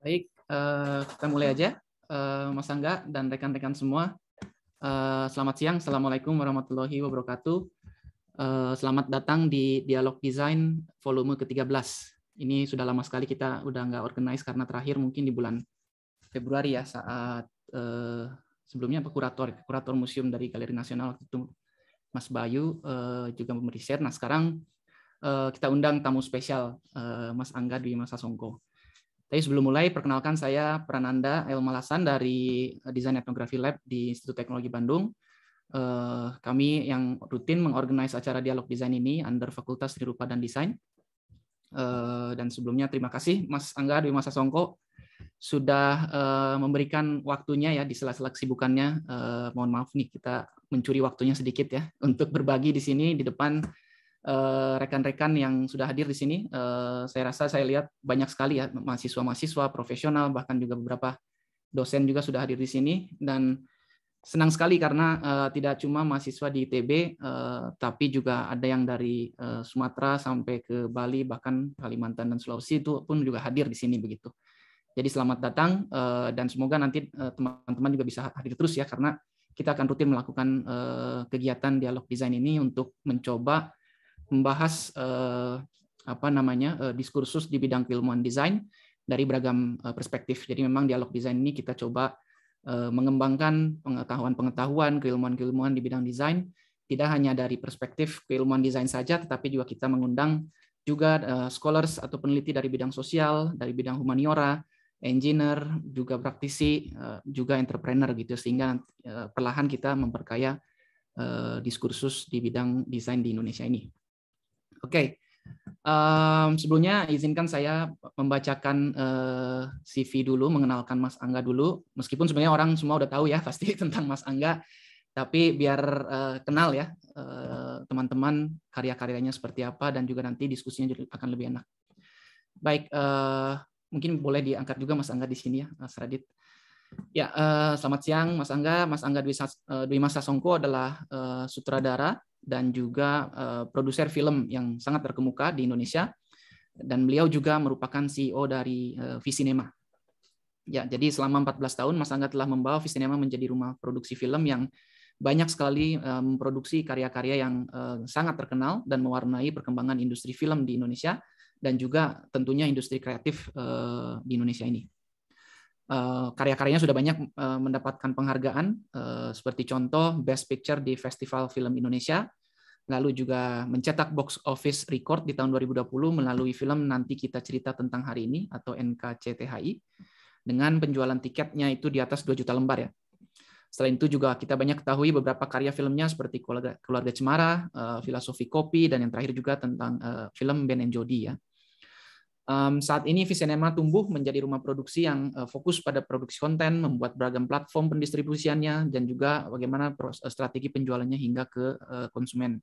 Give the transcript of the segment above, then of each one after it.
Baik, eh, kita mulai aja. Eh, Mas Angga dan rekan-rekan semua, eh, selamat siang. Assalamualaikum warahmatullahi wabarakatuh. selamat datang di Dialog Desain volume ke-13. Ini sudah lama sekali kita udah nggak organize karena terakhir mungkin di bulan Februari ya, saat sebelumnya apa, kurator, kurator museum dari Galeri Nasional waktu itu, Mas Bayu, juga memberi Nah sekarang kita undang tamu spesial, Mas Angga Dwi Masa Songko tapi sebelum mulai, perkenalkan saya Prananda El Malasan dari eh, Desain Etnografi Lab di Institut Teknologi Bandung. Eh, kami yang rutin mengorganisasi acara dialog desain ini under Fakultas Seni Rupa dan Desain. Eh, dan sebelumnya terima kasih Mas Angga Dwi Masa Songko sudah memberikan waktunya ya di sela-sela kesibukannya. Mohon maaf nih kita mencuri waktunya sedikit ya untuk berbagi di sini di depan Eh, rekan-rekan yang sudah hadir di sini. Eh, saya rasa saya lihat banyak sekali ya mahasiswa-mahasiswa profesional bahkan juga beberapa dosen juga sudah hadir di sini dan senang sekali karena eh, tidak cuma mahasiswa di ITB tapi juga ada yang dari Sumatera sampai ke Bali bahkan Kalimantan dan Sulawesi itu pun juga hadir di sini begitu. Jadi selamat datang dan semoga nanti teman-teman juga bisa hadir terus ya karena kita akan rutin melakukan kegiatan dialog desain ini untuk mencoba membahas uh, apa namanya uh, diskursus di bidang keilmuan desain dari beragam uh, perspektif. Jadi memang dialog desain ini kita coba uh, mengembangkan pengetahuan-pengetahuan keilmuan-keilmuan di bidang desain tidak hanya dari perspektif keilmuan desain saja, tetapi juga kita mengundang juga uh, scholars atau peneliti dari bidang sosial, dari bidang humaniora, engineer, juga praktisi, uh, juga entrepreneur gitu sehingga uh, perlahan kita memperkaya diskursus di bidang desain di Indonesia ini. Oke, okay. um, sebelumnya izinkan saya membacakan uh, eh, CV dulu, mengenalkan Mas Angga dulu. Meskipun sebenarnya orang semua udah tahu ya pasti tentang Mas Angga, tapi biar uh, kenal ya teman eh, teman-teman karya-karyanya seperti apa dan juga nanti diskusinya akan lebih enak. Baik, uh, mungkin boleh diangkat juga Mas Angga di sini ya, Mas Radit. Ya, uh, selamat siang Mas Angga. Mas Angga Dwi, Sas, uh, Dwi Masa Sasongko adalah uh, sutradara dan juga eh, produser film yang sangat terkemuka di Indonesia dan beliau juga merupakan CEO dari uh, eh, Visinema. Ya, jadi selama 14 tahun Mas Angga telah membawa Visinema menjadi rumah produksi film yang banyak sekali eh, memproduksi karya-karya yang sangat terkenal dan mewarnai perkembangan industri film di Indonesia dan juga tentunya industri kreatif di Indonesia ini. Eh, karya-karyanya sudah banyak eh, mendapatkan penghargaan eh, seperti contoh Best Picture di Festival Film Indonesia, lalu juga mencetak box office record di tahun 2020 melalui film Nanti Kita Cerita Tentang Hari Ini atau NKCTHI dengan penjualan tiketnya itu di atas 2 juta lembar ya. Selain itu juga kita banyak ketahui beberapa karya filmnya seperti Keluarga, Keluarga Cemara, Filosofi Kopi, dan yang terakhir juga tentang film Ben and Jody ya. Um, saat ini Visinema tumbuh menjadi rumah produksi yang uh, fokus pada produksi konten, membuat beragam platform pendistribusiannya, dan juga bagaimana eh, strategi penjualannya hingga ke uh, konsumen.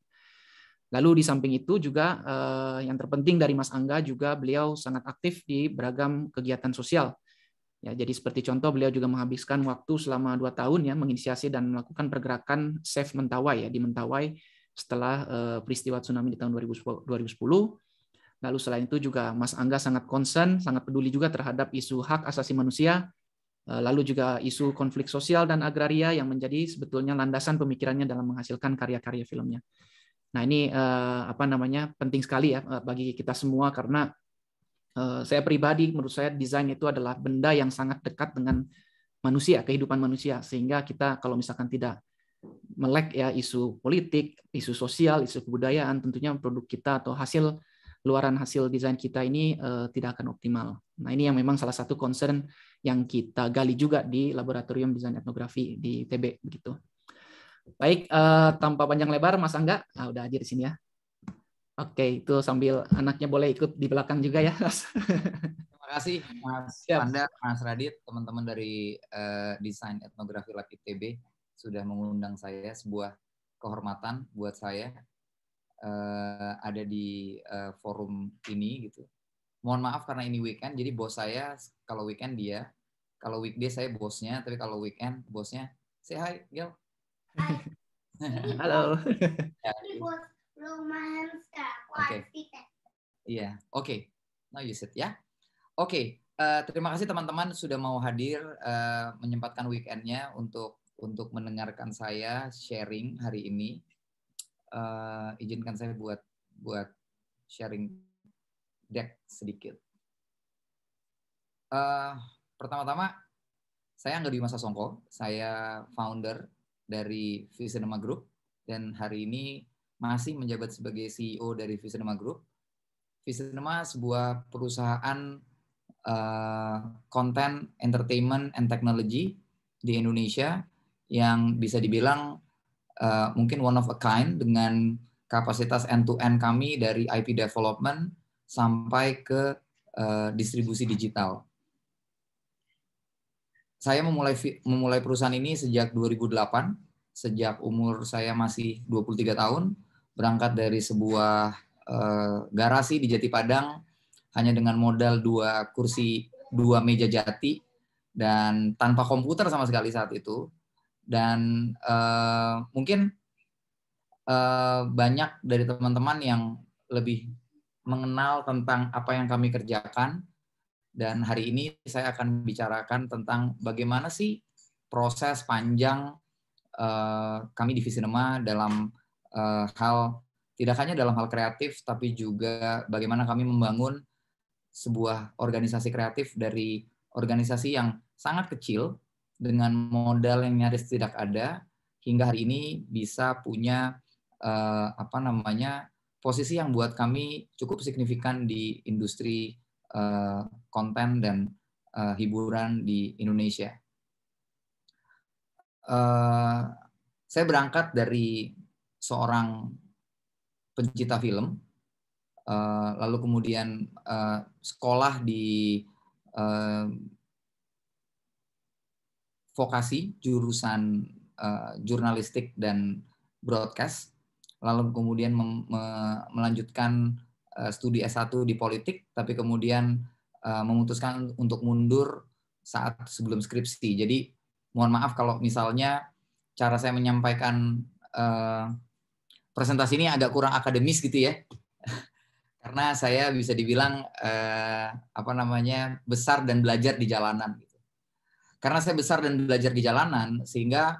Lalu di samping itu juga uh, yang terpenting dari Mas Angga juga beliau sangat aktif di beragam kegiatan sosial. Ya, jadi seperti contoh beliau juga menghabiskan waktu selama dua tahun ya menginisiasi dan melakukan pergerakan Save Mentawai ya di Mentawai setelah uh, peristiwa tsunami di tahun 2010 Lalu selain itu juga Mas Angga sangat concern, sangat peduli juga terhadap isu hak asasi manusia, eh, lalu juga isu konflik sosial dan agraria yang menjadi sebetulnya landasan pemikirannya dalam menghasilkan karya-karya filmnya. Nah ini eh, apa namanya penting sekali ya eh, bagi kita semua karena saya pribadi menurut saya desain itu adalah benda yang sangat dekat dengan manusia, kehidupan manusia sehingga kita kalau misalkan tidak melek ya isu politik, isu sosial, isu kebudayaan tentunya produk kita atau hasil luaran hasil desain kita ini uh, tidak akan optimal. Nah, ini yang memang salah satu concern yang kita gali juga di laboratorium desain etnografi di TB begitu. Baik, uh, tanpa panjang lebar Mas Angga, ah, udah aja di sini ya. Oke, itu sambil anaknya boleh ikut di belakang juga ya. Terima kasih Mas Anda, Mas Radit, teman-teman dari uh, Desain Etnografi Lab TB sudah mengundang saya sebuah kehormatan buat saya uh, ada di uh, forum ini gitu. Mohon maaf karena ini weekend, jadi bos saya kalau weekend dia, kalau weekday saya bosnya, tapi kalau weekend bosnya. Say hi, Gil. Hi. Halo. ya, bos Romanska. Oke. Ya. Iya, oke. Now you sit ya. Yeah? Oke, okay. uh, eh, terima kasih teman-teman sudah mau hadir uh, menyempatkan weekendnya untuk untuk mendengarkan saya sharing hari ini uh, izinkan saya buat buat sharing deck sedikit. Uh, pertama-tama saya Angga Dwi Masa Songko, saya founder dari Visionema Group dan hari ini masih menjabat sebagai CEO dari Visionema Group. Visionema sebuah perusahaan konten, eh, uh, entertainment, and technology di Indonesia yang bisa dibilang uh, mungkin one of a kind dengan kapasitas end-to-end kami dari IP development sampai ke uh, distribusi digital. Saya memulai memulai perusahaan ini sejak 2008, sejak umur saya masih 23 tahun, berangkat dari sebuah uh, garasi di Jati Padang hanya dengan modal dua kursi, dua meja jati dan tanpa komputer sama sekali saat itu dan uh, mungkin uh, banyak dari teman-teman yang lebih mengenal tentang apa yang kami kerjakan dan hari ini saya akan bicarakan tentang bagaimana sih proses panjang uh, kami di Visinema dalam uh, hal tidak hanya dalam hal kreatif tapi juga bagaimana kami membangun sebuah organisasi kreatif dari organisasi yang sangat kecil dengan modal yang nyaris tidak ada hingga hari ini bisa punya uh, apa namanya posisi yang buat kami cukup signifikan di industri uh, konten dan uh, hiburan di Indonesia. Uh, saya berangkat dari seorang pencipta film, uh, lalu kemudian uh, sekolah di uh, vokasi jurusan uh, jurnalistik dan broadcast, lalu kemudian me melanjutkan uh, studi S1 di politik, tapi kemudian uh, memutuskan untuk mundur saat sebelum skripsi. Jadi mohon maaf kalau misalnya cara saya menyampaikan uh, presentasi ini agak kurang akademis gitu ya. Karena saya bisa dibilang eh, apa namanya besar dan belajar di jalanan. Karena saya besar dan belajar di jalanan, sehingga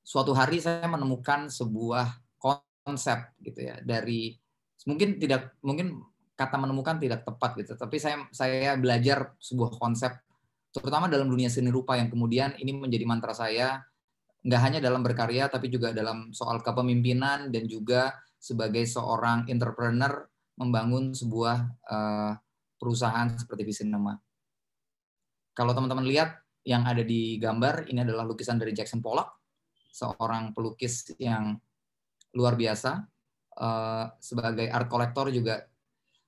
suatu hari saya menemukan sebuah konsep gitu ya dari mungkin tidak mungkin kata menemukan tidak tepat gitu, tapi saya saya belajar sebuah konsep terutama dalam dunia seni rupa yang kemudian ini menjadi mantra saya nggak hanya dalam berkarya tapi juga dalam soal kepemimpinan dan juga sebagai seorang entrepreneur membangun sebuah uh, perusahaan seperti Visinema. Kalau teman-teman lihat yang ada di gambar ini adalah lukisan dari Jackson Pollock, seorang pelukis yang luar biasa. Eh, sebagai art collector juga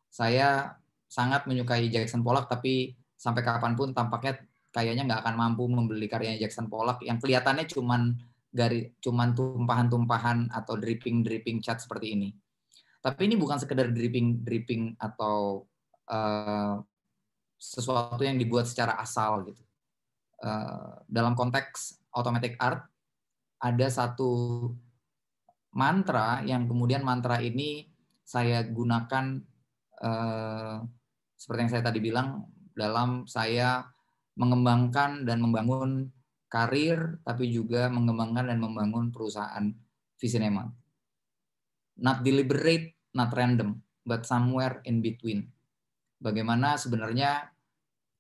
saya sangat menyukai Jackson Pollock, tapi sampai kapanpun tampaknya kayaknya nggak akan mampu membeli karya Jackson Pollock yang kelihatannya cuman dari cuman tumpahan-tumpahan atau dripping-dripping cat seperti ini. Tapi ini bukan sekedar dripping-dripping atau uh, sesuatu yang dibuat secara asal gitu. Eh, dalam konteks automatic art ada satu mantra yang kemudian mantra ini saya gunakan eh, seperti yang saya tadi bilang dalam saya mengembangkan dan membangun karir tapi juga mengembangkan dan membangun perusahaan Visinema. Not deliberate, not random, but somewhere in between. Bagaimana sebenarnya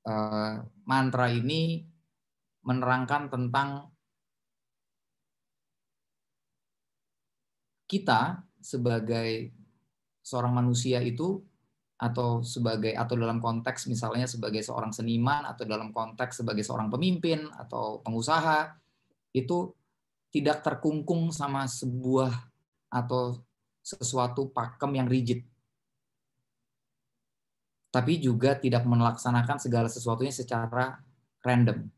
eh, mantra ini menerangkan tentang kita sebagai seorang manusia itu atau sebagai atau dalam konteks misalnya sebagai seorang seniman atau dalam konteks sebagai seorang pemimpin atau pengusaha itu tidak terkungkung sama sebuah atau sesuatu pakem yang rigid tapi juga tidak melaksanakan segala sesuatunya secara random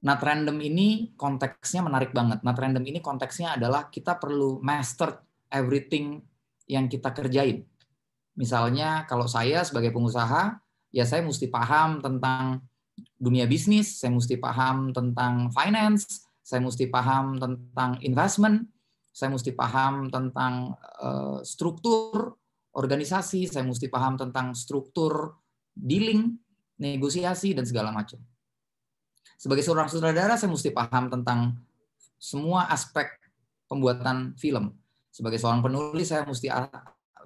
Not random ini konteksnya menarik banget. Not random ini konteksnya adalah kita perlu master everything yang kita kerjain. Misalnya kalau saya sebagai pengusaha, ya saya mesti paham tentang dunia bisnis, saya mesti paham tentang finance, saya mesti paham tentang investment, saya mesti paham tentang uh, struktur organisasi, saya mesti paham tentang struktur dealing, negosiasi dan segala macam sebagai seorang sutradara saya mesti paham tentang semua aspek pembuatan film. Sebagai seorang penulis saya mesti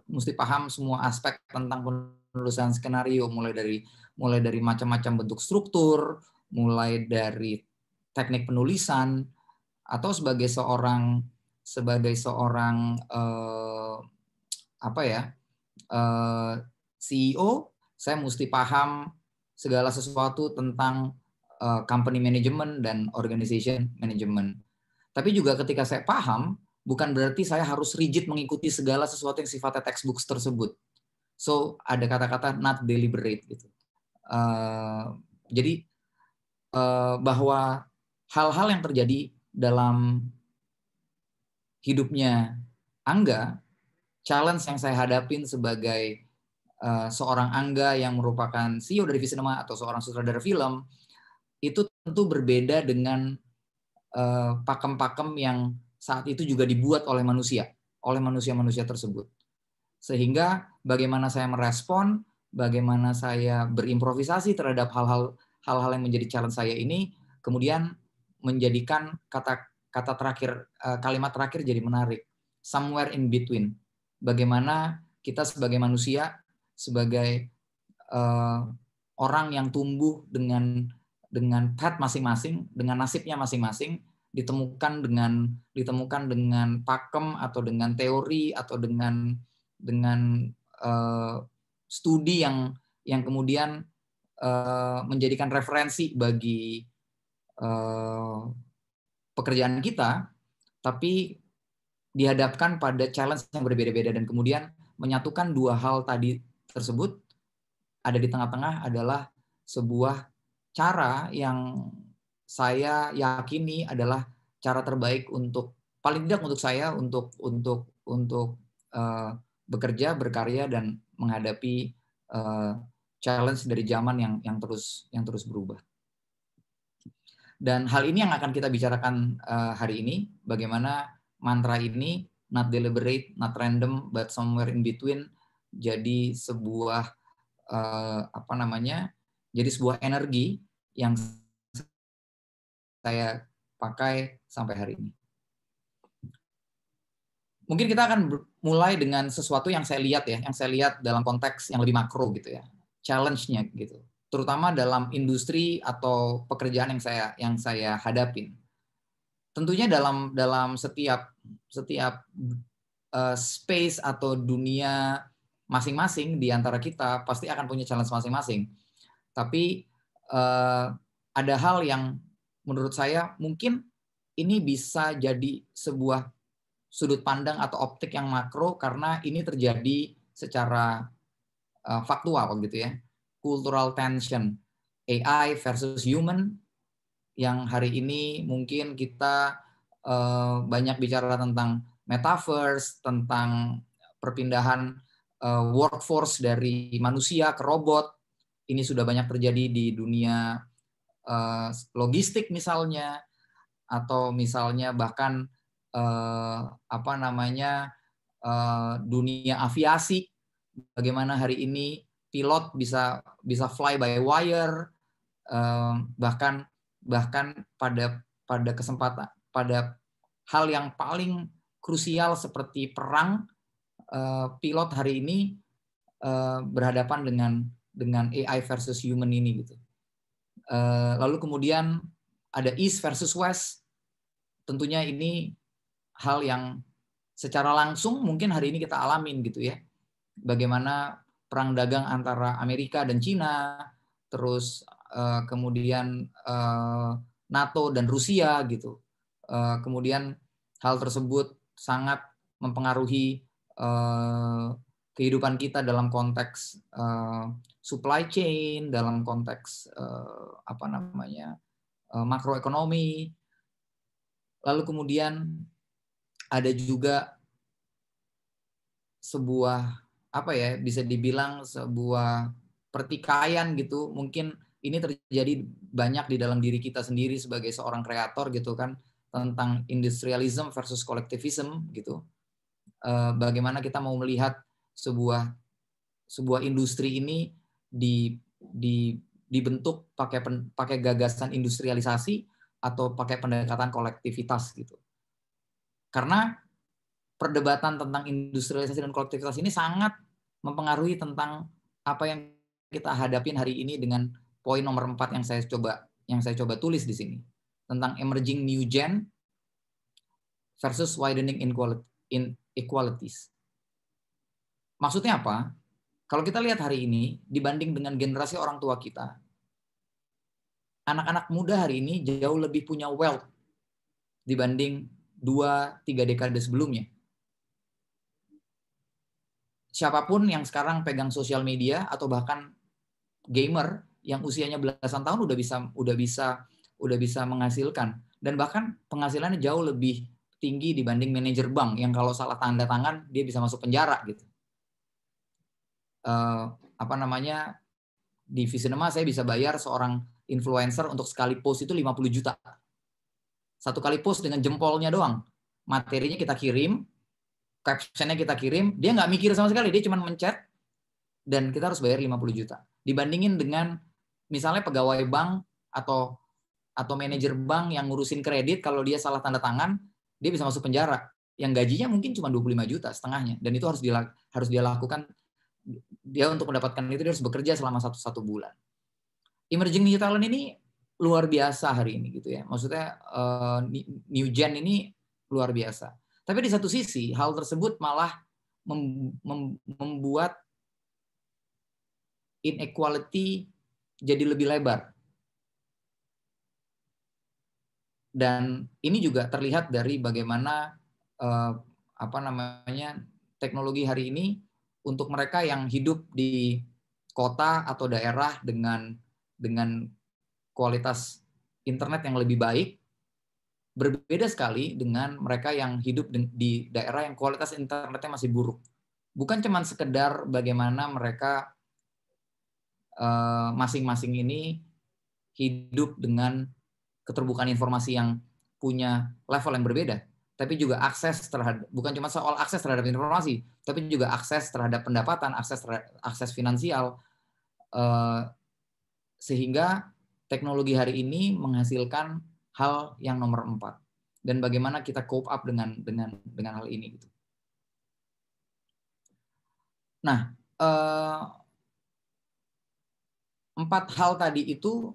mesti paham semua aspek tentang penulisan skenario mulai dari mulai dari macam-macam bentuk struktur, mulai dari teknik penulisan atau sebagai seorang sebagai seorang eh, apa ya? eh, CEO saya mesti paham segala sesuatu tentang uh, company management dan organization management. Tapi juga ketika saya paham, bukan berarti saya harus rigid mengikuti segala sesuatu yang sifatnya textbook tersebut. So ada kata-kata not deliberate gitu. Uh, jadi uh, bahwa hal-hal yang terjadi dalam hidupnya Angga, challenge yang saya hadapin sebagai uh, seorang Angga yang merupakan CEO dari Visinema atau seorang sutradara film, itu tentu berbeda dengan eh, pakem-pakem yang saat itu juga dibuat oleh manusia, oleh manusia-manusia tersebut. Sehingga bagaimana saya merespon, bagaimana saya berimprovisasi terhadap hal-hal hal-hal yang menjadi challenge saya ini, kemudian menjadikan kata kata terakhir eh, kalimat terakhir jadi menarik. Somewhere in between. Bagaimana kita sebagai manusia, sebagai uh, orang yang tumbuh dengan dengan pet masing-masing, dengan nasibnya masing-masing, ditemukan dengan ditemukan dengan pakem atau dengan teori atau dengan dengan uh, studi yang yang kemudian uh, menjadikan referensi bagi uh, pekerjaan kita, tapi dihadapkan pada challenge yang berbeda-beda dan kemudian menyatukan dua hal tadi tersebut ada di tengah-tengah adalah sebuah cara yang saya yakini adalah cara terbaik untuk paling tidak untuk saya untuk untuk untuk uh, bekerja berkarya dan menghadapi uh, challenge dari zaman yang yang terus yang terus berubah dan hal ini yang akan kita bicarakan uh, hari ini bagaimana mantra ini not deliberate not random but somewhere in between jadi sebuah uh, apa namanya jadi sebuah energi yang saya pakai sampai hari ini. Mungkin kita akan mulai dengan sesuatu yang saya lihat ya, yang saya lihat dalam konteks yang lebih makro gitu ya. Challenge-nya gitu. Terutama dalam industri atau pekerjaan yang saya yang saya hadapin. Tentunya dalam dalam setiap setiap uh, space atau dunia masing-masing di antara kita pasti akan punya challenge masing-masing tapi uh, ada hal yang menurut saya mungkin ini bisa jadi sebuah sudut pandang atau optik yang makro karena ini terjadi secara uh, faktual gitu ya. Cultural tension AI versus human yang hari ini mungkin kita uh, banyak bicara tentang metaverse, tentang perpindahan uh, workforce dari manusia ke robot ini sudah banyak terjadi di dunia uh, logistik misalnya atau misalnya bahkan uh, apa namanya uh, dunia aviasi bagaimana hari ini pilot bisa bisa fly by wire uh, bahkan bahkan pada pada kesempatan pada hal yang paling krusial seperti perang pilot hari ini berhadapan dengan dengan AI versus human ini gitu. Eh, lalu kemudian ada East versus West. Tentunya ini hal yang secara langsung mungkin hari ini kita alamin gitu ya. Bagaimana perang dagang antara Amerika dan Cina, terus eh, kemudian eh, NATO dan Rusia gitu. kemudian hal tersebut sangat mempengaruhi kehidupan kita dalam konteks supply chain dalam konteks uh, apa namanya uh, makroekonomi lalu kemudian ada juga sebuah apa ya bisa dibilang sebuah pertikaian gitu mungkin ini terjadi banyak di dalam diri kita sendiri sebagai seorang kreator gitu kan tentang industrialism versus kolektivism gitu eh, bagaimana kita mau melihat sebuah sebuah industri ini di, di, dibentuk pakai pen, pakai gagasan industrialisasi atau pakai pendekatan kolektivitas gitu. Karena perdebatan tentang industrialisasi dan kolektivitas ini sangat mempengaruhi tentang apa yang kita hadapin hari ini dengan poin nomor empat yang saya coba yang saya coba tulis di sini tentang emerging new gen versus widening inequalities. Maksudnya apa? Kalau kita lihat hari ini dibanding dengan generasi orang tua kita, anak-anak muda hari ini jauh lebih punya wealth dibanding 2-3 dekade sebelumnya. Siapapun yang sekarang pegang sosial media atau bahkan gamer yang usianya belasan tahun udah bisa udah bisa udah bisa menghasilkan dan bahkan penghasilannya jauh lebih tinggi dibanding manajer bank yang kalau salah tanda tangan dia bisa masuk penjara gitu uh, apa namanya di Visinema saya bisa bayar seorang influencer untuk sekali post itu 50 juta. Satu kali post dengan jempolnya doang. Materinya kita kirim, captionnya kita kirim, dia nggak mikir sama sekali, dia cuma mencet dan kita harus bayar 50 juta. Dibandingin dengan misalnya pegawai bank atau atau manajer bank yang ngurusin kredit kalau dia salah tanda tangan, dia bisa masuk penjara. Yang gajinya mungkin cuma 25 juta setengahnya dan itu harus dia, harus dia lakukan dia untuk mendapatkan itu dia harus bekerja selama satu satu bulan. Emerging new talent ini luar biasa hari ini gitu ya. Maksudnya uh, new gen ini luar biasa. Tapi di satu sisi hal tersebut malah mem mem membuat inequality jadi lebih lebar. Dan ini juga terlihat dari bagaimana uh, apa namanya teknologi hari ini untuk mereka yang hidup di kota atau daerah dengan dengan kualitas internet yang lebih baik berbeda sekali dengan mereka yang hidup di daerah yang kualitas internetnya masih buruk. Bukan cuma sekedar bagaimana mereka eh, masing-masing ini hidup dengan keterbukaan informasi yang punya level yang berbeda, tapi juga akses terhadap bukan cuma soal akses terhadap informasi, tapi juga akses terhadap pendapatan, akses terhadap, akses finansial uh, sehingga teknologi hari ini menghasilkan hal yang nomor empat dan bagaimana kita cope up dengan dengan dengan hal ini gitu. Nah, eh, empat hal tadi itu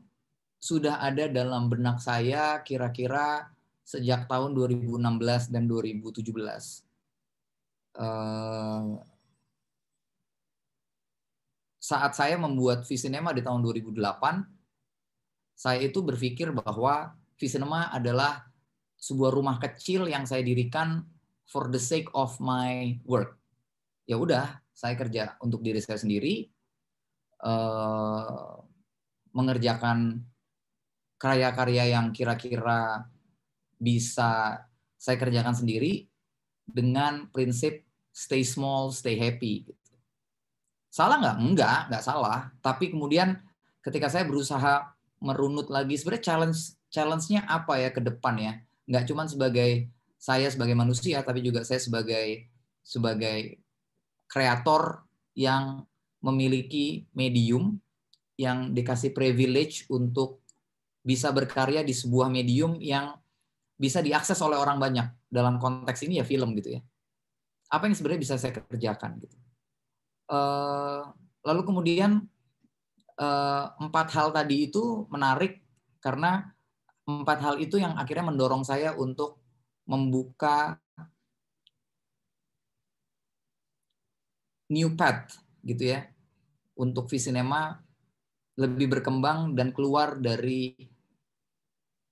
sudah ada dalam benak saya kira-kira sejak tahun 2016 dan 2017. Eh, saat saya membuat Visinema di tahun 2008, saya itu berpikir bahwa Visinema adalah sebuah rumah kecil yang saya dirikan for the sake of my work. Ya udah, saya kerja untuk diri saya sendiri, eh, mengerjakan karya-karya yang kira-kira bisa saya kerjakan sendiri dengan prinsip stay small, stay happy. Gitu. Salah nggak? Enggak, nggak salah. Tapi kemudian ketika saya berusaha merunut lagi, sebenarnya challenge challenge-nya apa ya ke depan ya? Nggak cuma sebagai saya sebagai manusia, tapi juga saya sebagai sebagai kreator yang memiliki medium yang dikasih privilege untuk bisa berkarya di sebuah medium yang bisa diakses oleh orang banyak dalam konteks ini ya film gitu ya. Apa yang sebenarnya bisa saya kerjakan gitu. Uh, lalu kemudian uh, empat hal tadi itu menarik karena empat hal itu yang akhirnya mendorong saya untuk membuka new path gitu ya untuk Visinema lebih berkembang dan keluar dari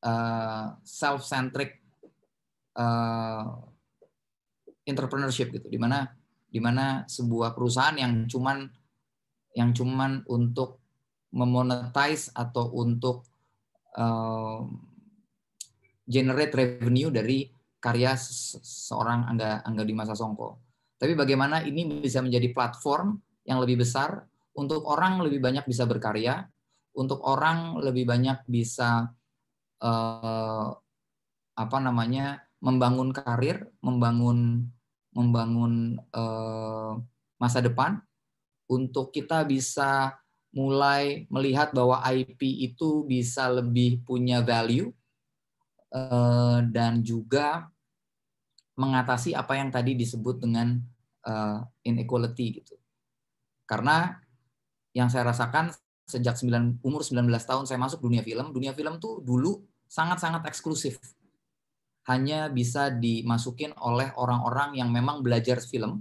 Eh, self-centric uh, entrepreneurship gitu, dimana dimana sebuah perusahaan yang cuman yang cuman untuk memonetize atau untuk uh, generate revenue dari karya seorang Angga Angga di masa songko Tapi bagaimana ini bisa menjadi platform yang lebih besar untuk orang lebih banyak bisa berkarya, untuk orang lebih banyak bisa eh, apa namanya membangun karir, membangun membangun eh, masa depan untuk kita bisa mulai melihat bahwa IP itu bisa lebih punya value eh, dan juga mengatasi apa yang tadi disebut dengan uh, inequality gitu. Karena yang saya rasakan sejak 9, umur 19 tahun saya masuk dunia film. Dunia film tuh dulu sangat-sangat eksklusif. Hanya bisa dimasukin oleh orang-orang yang memang belajar film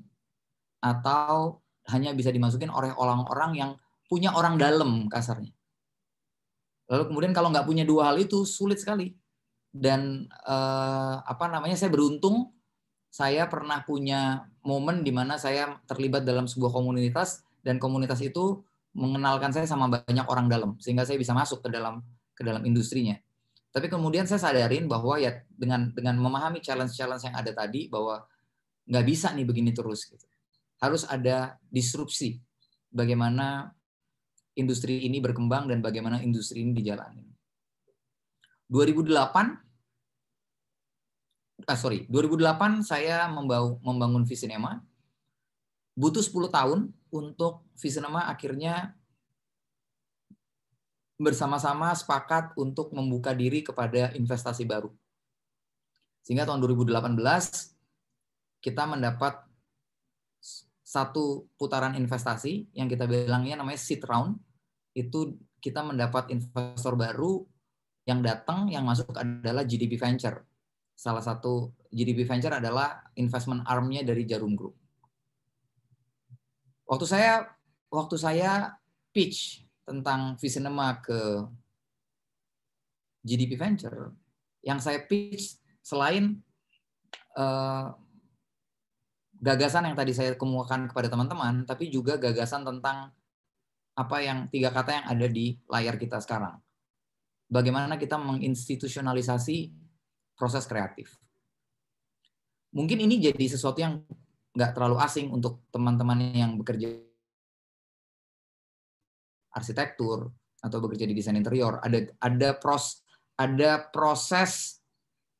atau hanya bisa dimasukin oleh orang-orang yang punya orang dalam kasarnya. Lalu kemudian kalau nggak punya dua hal itu sulit sekali. Dan eh, apa namanya saya beruntung saya pernah punya momen di mana saya terlibat dalam sebuah komunitas dan komunitas itu mengenalkan saya sama banyak orang dalam sehingga saya bisa masuk ke dalam ke dalam industrinya. Tapi kemudian saya sadarin bahwa ya dengan dengan memahami challenge-challenge yang ada tadi bahwa nggak bisa nih begini terus gitu. Harus ada disrupsi bagaimana industri ini berkembang dan bagaimana industri ini dijalani. 2008 ah sorry, 2008 saya membangun Visinema. Butuh 10 tahun untuk Visinema akhirnya bersama-sama sepakat untuk membuka diri kepada investasi baru. Sehingga tahun 2018 kita mendapat satu putaran investasi yang kita bilangnya namanya seed round. Itu kita mendapat investor baru yang datang yang masuk adalah GDP Venture. Salah satu GDP Venture adalah investment arm-nya dari Jarum Group. Waktu saya waktu saya pitch tentang Visinema ke GDP Venture, yang saya pitch selain uh, gagasan yang tadi saya kemukakan kepada teman-teman, tapi juga gagasan tentang apa yang tiga kata yang ada di layar kita sekarang. Bagaimana kita menginstitusionalisasi proses kreatif. Mungkin ini jadi sesuatu yang nggak terlalu asing untuk teman-teman yang bekerja arsitektur atau bekerja di desain interior ada ada pros ada proses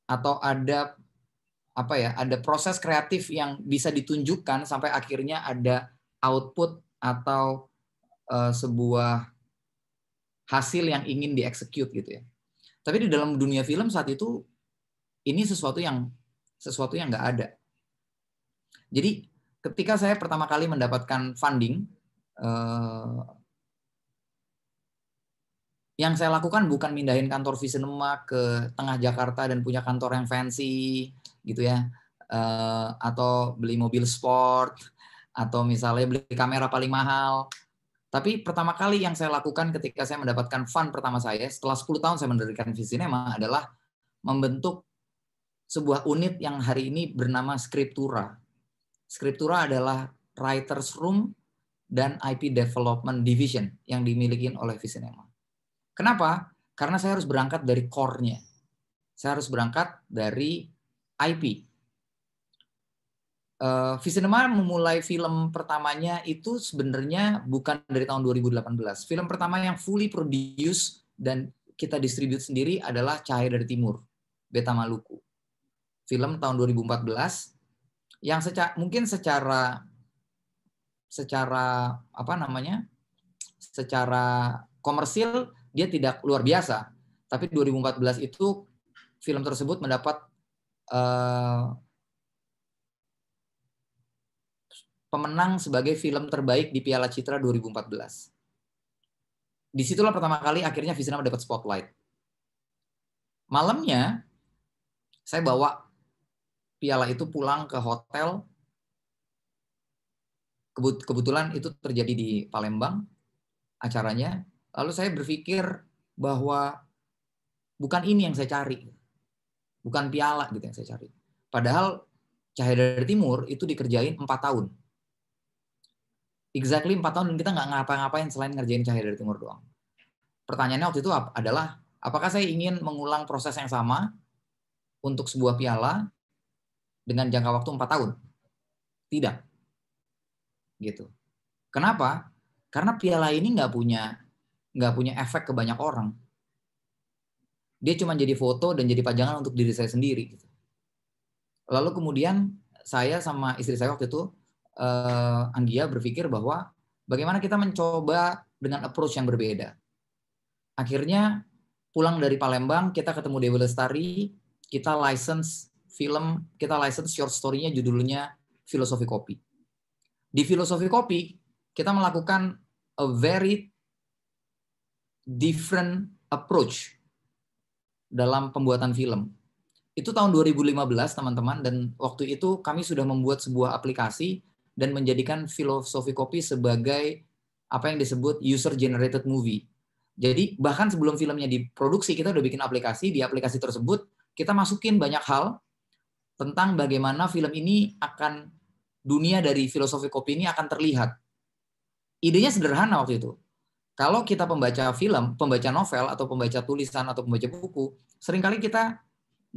atau ada apa ya ada proses kreatif yang bisa ditunjukkan sampai akhirnya ada output atau uh, sebuah hasil yang ingin dieksekut gitu ya tapi di dalam dunia film saat itu ini sesuatu yang sesuatu yang nggak ada jadi ketika saya pertama kali mendapatkan funding, eh, yang saya lakukan bukan mindahin kantor Visionema ke tengah Jakarta dan punya kantor yang fancy gitu ya, eh, atau beli mobil sport, atau misalnya beli kamera paling mahal. Tapi pertama kali yang saya lakukan ketika saya mendapatkan fund pertama saya, setelah 10 tahun saya mendirikan Visinema adalah membentuk sebuah unit yang hari ini bernama Skriptura Scriptura adalah writer's room dan IP development division yang dimiliki oleh Visinema. Kenapa? Karena saya harus berangkat dari core-nya. Saya harus berangkat dari IP. Uh, eh, Visinema memulai film pertamanya itu sebenarnya bukan dari tahun 2018. Film pertama yang fully produce dan kita distribute sendiri adalah Cahaya dari Timur, Beta Maluku. Film tahun 2014 yang secara mungkin secara secara apa namanya secara komersil dia tidak luar biasa tapi 2014 itu film tersebut mendapat uh, pemenang sebagai film terbaik di Piala Citra 2014 disitulah pertama kali akhirnya Visna dapat spotlight malamnya saya bawa piala itu pulang ke hotel. Kebetulan itu terjadi di Palembang acaranya. Lalu saya berpikir bahwa bukan ini yang saya cari. Bukan piala gitu yang saya cari. Padahal Cahaya dari Timur itu dikerjain 4 tahun. Exactly 4 tahun dan kita nggak ngapa-ngapain selain ngerjain Cahaya dari Timur doang. Pertanyaannya waktu itu adalah, apakah saya ingin mengulang proses yang sama untuk sebuah piala dengan jangka waktu empat tahun. Tidak. Gitu. Kenapa? Karena piala ini nggak punya nggak punya efek ke banyak orang. Dia cuma jadi foto dan jadi pajangan untuk diri saya sendiri. Gitu. Lalu kemudian saya sama istri saya waktu itu eh, Anggia berpikir bahwa bagaimana kita mencoba dengan approach yang berbeda. Akhirnya pulang dari Palembang, kita ketemu Dewi Lestari, kita license film kita license short story-nya judulnya Filosofi Kopi. Di Filosofi Kopi kita melakukan a very different approach dalam pembuatan film. Itu tahun 2015 teman-teman dan waktu itu kami sudah membuat sebuah aplikasi dan menjadikan Filosofi Kopi sebagai apa yang disebut user generated movie. Jadi bahkan sebelum filmnya diproduksi kita udah bikin aplikasi, di aplikasi tersebut kita masukin banyak hal tentang bagaimana film ini akan dunia dari filosofi kopi ini akan terlihat. Idenya sederhana waktu itu. Kalau kita pembaca film, pembaca novel atau pembaca tulisan atau pembaca buku, seringkali kita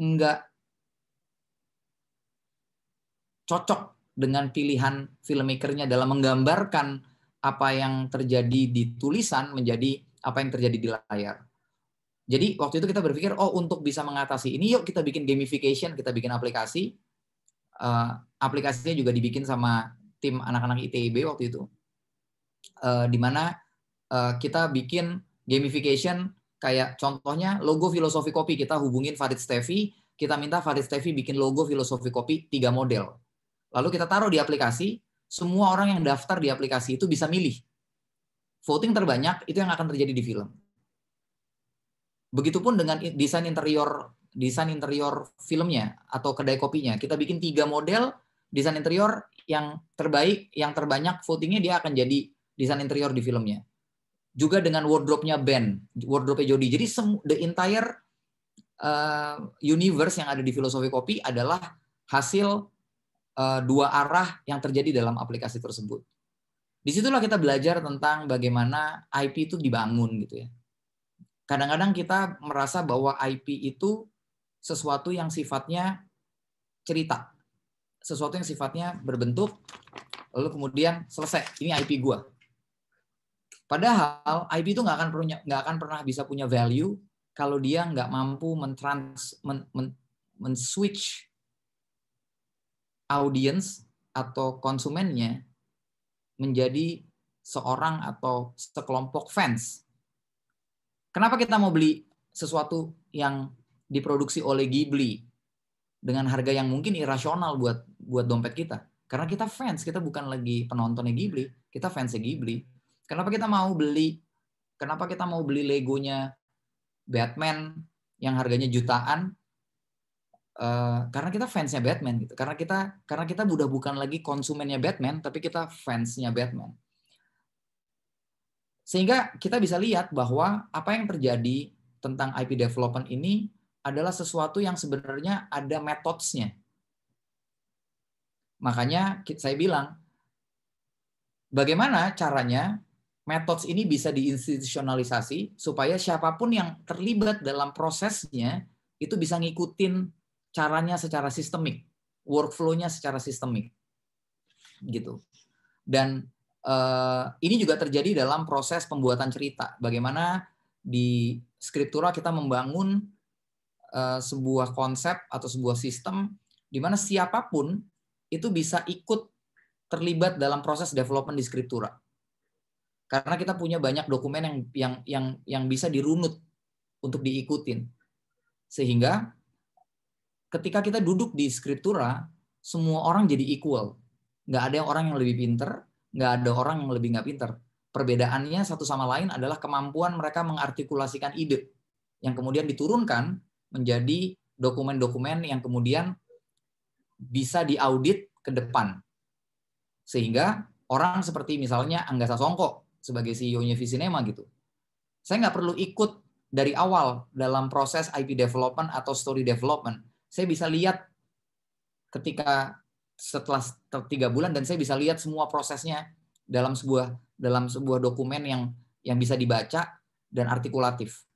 nggak cocok dengan pilihan filmmakernya dalam menggambarkan apa yang terjadi di tulisan menjadi apa yang terjadi di layar. Jadi waktu itu kita berpikir, oh untuk bisa mengatasi ini, yuk kita bikin gamification, kita bikin aplikasi. Uh, aplikasinya juga dibikin sama tim anak-anak ITB waktu itu, uh, di uh, kita bikin gamification kayak contohnya logo filosofi kopi kita hubungin Farid Stevi, kita minta Farid Stevi bikin logo filosofi kopi tiga model. Lalu kita taruh di aplikasi, semua orang yang daftar di aplikasi itu bisa milih. Voting terbanyak itu yang akan terjadi di film Begitupun dengan desain interior desain interior filmnya atau kedai kopinya. Kita bikin tiga model desain interior yang terbaik, yang terbanyak votingnya dia akan jadi desain interior di filmnya. Juga dengan wardrobe-nya Ben, wardrobe-nya Jody. Jadi the entire uh, universe yang ada di filosofi kopi adalah hasil uh, dua arah yang terjadi dalam aplikasi tersebut. Disitulah kita belajar tentang bagaimana IP itu dibangun gitu ya Kadang-kadang kita merasa bahwa IP itu sesuatu yang sifatnya cerita, sesuatu yang sifatnya berbentuk, lalu kemudian selesai. Ini IP gua. Padahal IP itu nggak akan akan pernah bisa punya value kalau dia nggak mampu mentrans men, men, men switch audience atau konsumennya menjadi seorang atau sekelompok fans Kenapa kita mau beli sesuatu yang diproduksi oleh Ghibli dengan harga yang mungkin irasional buat buat dompet kita? Karena kita fans, kita bukan lagi penontonnya Ghibli, kita fansnya Ghibli. Kenapa kita mau beli? Kenapa kita mau beli Legonya Batman yang harganya jutaan? Uh, karena kita fansnya Batman gitu. Karena kita karena kita udah bukan lagi konsumennya Batman, tapi kita fansnya Batman. Sehingga kita bisa lihat bahwa apa yang terjadi tentang IP development ini adalah sesuatu yang sebenarnya ada metodenya. Makanya saya bilang, bagaimana caranya metode ini bisa diinstitusionalisasi supaya siapapun yang terlibat dalam prosesnya itu bisa ngikutin caranya secara sistemik, workflow-nya secara sistemik. Gitu. Dan Eh, ini juga terjadi dalam proses pembuatan cerita. Bagaimana di skriptura kita membangun eh, sebuah konsep atau sebuah sistem di mana siapapun itu bisa ikut terlibat dalam proses development di skriptura. Karena kita punya banyak dokumen yang yang yang yang bisa dirunut untuk diikutin. Sehingga ketika kita duduk di skriptura, semua orang jadi equal. Nggak ada yang orang yang lebih pinter, nggak ada orang yang lebih nggak pinter. Perbedaannya satu sama lain adalah kemampuan mereka mengartikulasikan ide yang kemudian diturunkan menjadi dokumen-dokumen yang kemudian bisa diaudit ke depan. Sehingga orang seperti misalnya Angga Sasongko sebagai CEO-nya Visinema gitu. Saya nggak perlu ikut dari awal dalam proses IP development atau story development. Saya bisa lihat ketika setelah tiga bulan dan saya bisa lihat semua prosesnya dalam sebuah dalam sebuah dokumen yang yang bisa dibaca dan artikulatif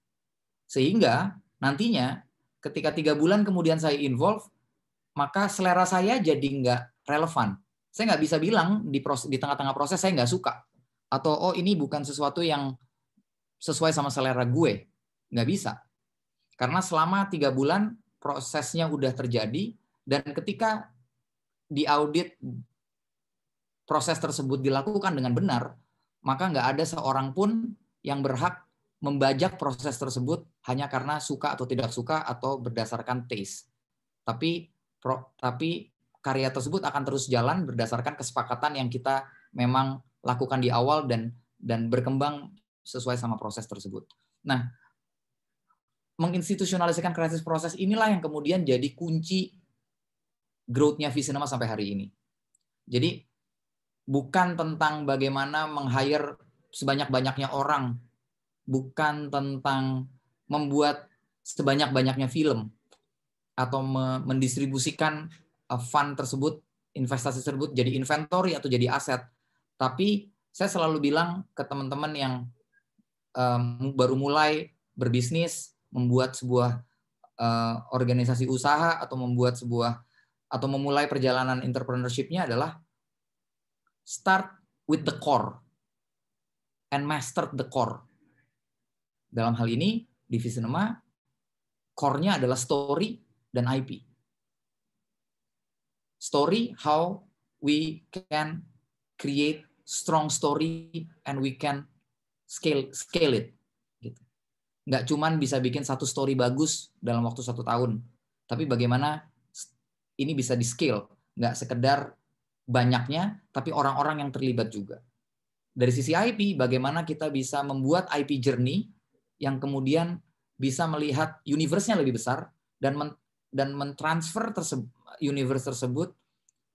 sehingga nantinya ketika tiga bulan kemudian saya involve maka selera saya jadi nggak relevan saya nggak bisa bilang di proses, di tengah-tengah proses saya nggak suka atau oh ini bukan sesuatu yang sesuai sama selera gue nggak bisa karena selama tiga bulan prosesnya udah terjadi dan ketika diaudit proses tersebut dilakukan dengan benar, maka nggak ada seorang pun yang berhak membajak proses tersebut hanya karena suka atau tidak suka atau berdasarkan taste. Tapi pro, tapi karya tersebut akan terus jalan berdasarkan kesepakatan yang kita memang lakukan di awal dan dan berkembang sesuai sama proses tersebut. Nah, menginstitusionalisasikan kreatif proses inilah yang kemudian jadi kunci growth-nya Visinema sampai hari ini. Jadi bukan tentang bagaimana meng-hire sebanyak-banyaknya orang, bukan tentang membuat sebanyak-banyaknya film atau mendistribusikan fund tersebut, investasi tersebut jadi inventory atau jadi aset. Tapi saya selalu bilang ke teman-teman yang um, baru mulai berbisnis, membuat sebuah uh, organisasi usaha atau membuat sebuah atau memulai perjalanan entrepreneurship-nya adalah start with the core and master the core. Dalam hal ini, di Visinema, core-nya adalah story dan IP. Story, how we can create strong story and we can scale scale it. Gitu. Nggak cuman bisa bikin satu story bagus dalam waktu satu tahun, tapi bagaimana ini bisa di scale, nggak sekedar banyaknya, tapi orang-orang yang terlibat juga. Dari sisi IP, bagaimana kita bisa membuat IP journey yang kemudian bisa melihat universe-nya lebih besar dan men dan mentransfer tersebut, universe tersebut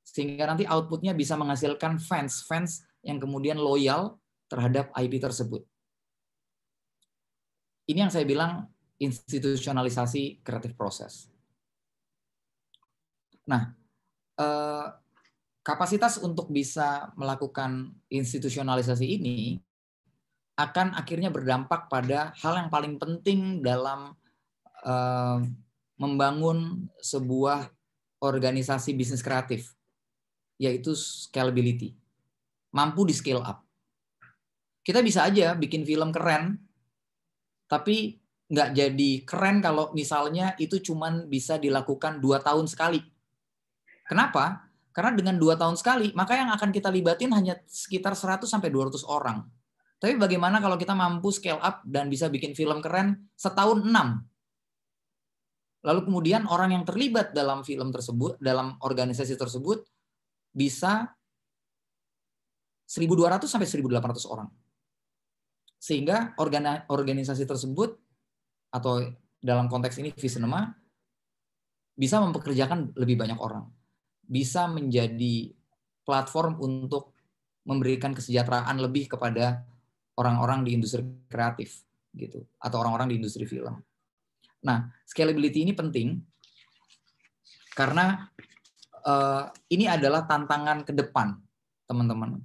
sehingga nanti outputnya bisa menghasilkan fans fans yang kemudian loyal terhadap IP tersebut. Ini yang saya bilang institusionalisasi kreatif proses. Nah, eh, kapasitas untuk bisa melakukan institusionalisasi ini akan akhirnya berdampak pada hal yang paling penting dalam eh, membangun sebuah organisasi bisnis kreatif, yaitu scalability, mampu di scale up. Kita bisa aja bikin film keren, tapi nggak jadi keren kalau misalnya itu cuma bisa dilakukan dua tahun sekali Kenapa? Karena dengan dua tahun sekali, maka yang akan kita libatin hanya sekitar 100 200 orang. Tapi bagaimana kalau kita mampu scale up dan bisa bikin film keren setahun 6? Lalu kemudian orang yang terlibat dalam film tersebut, dalam organisasi tersebut bisa 1.200 sampai 1.800 orang. Sehingga organisasi tersebut atau dalam konteks ini Visinema bisa mempekerjakan lebih banyak orang bisa menjadi platform untuk memberikan kesejahteraan lebih kepada orang-orang di industri kreatif gitu atau orang-orang di industri film. Nah, scalability ini penting karena uh, ini adalah tantangan ke depan, teman-teman.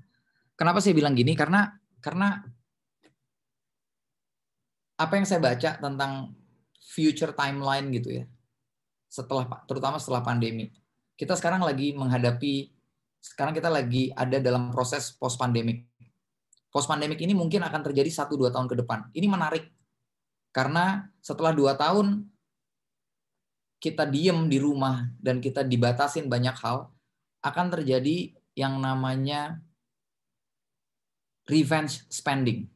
Kenapa saya bilang gini? Karena karena apa yang saya baca tentang future timeline gitu ya. Setelah terutama setelah pandemi kita sekarang lagi menghadapi sekarang kita lagi ada dalam proses post pandemic. Post pandemic ini mungkin akan terjadi satu dua tahun ke depan. Ini menarik. Karena setelah dua tahun kita diem di rumah dan kita dibatasin banyak hal, akan terjadi yang namanya revenge spending.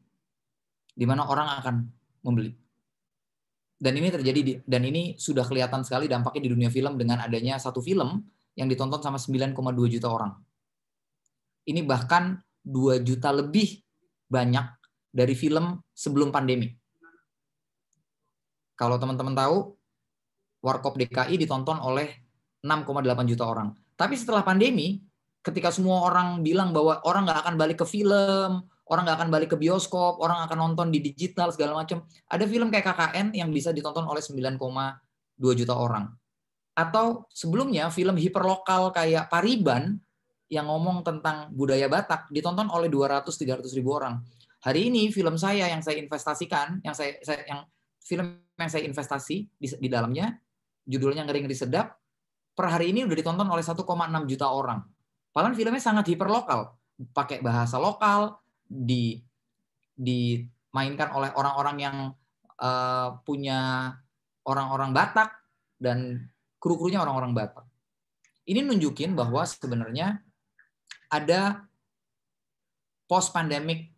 Di mana orang akan membeli dan ini terjadi di, dan ini sudah kelihatan sekali dampaknya di dunia film dengan adanya satu film yang ditonton sama 9,2 juta orang. Ini bahkan 2 juta lebih banyak dari film sebelum pandemi. Kalau teman-teman tahu, Warkop DKI ditonton oleh 6,8 juta orang. Tapi setelah pandemi, ketika semua orang bilang bahwa orang nggak akan balik ke film, orang nggak akan balik ke bioskop, orang akan nonton di digital segala macam. Ada film kayak KKN yang bisa ditonton oleh 9,2 juta orang. Atau sebelumnya film hiperlokal kayak Pariban yang ngomong tentang budaya Batak ditonton oleh 200-300 ribu orang. Hari ini film saya yang saya investasikan, yang saya, saya yang film yang saya investasi di, di dalamnya judulnya ngeri-ngeri sedap per hari ini udah ditonton oleh 1,6 juta orang. Padahal filmnya sangat hiperlokal, pakai bahasa lokal, di dimainkan oleh orang-orang yang uh, punya orang-orang Batak dan kru-krunya orang-orang Batak. Ini nunjukin bahwa sebenarnya ada post pandemic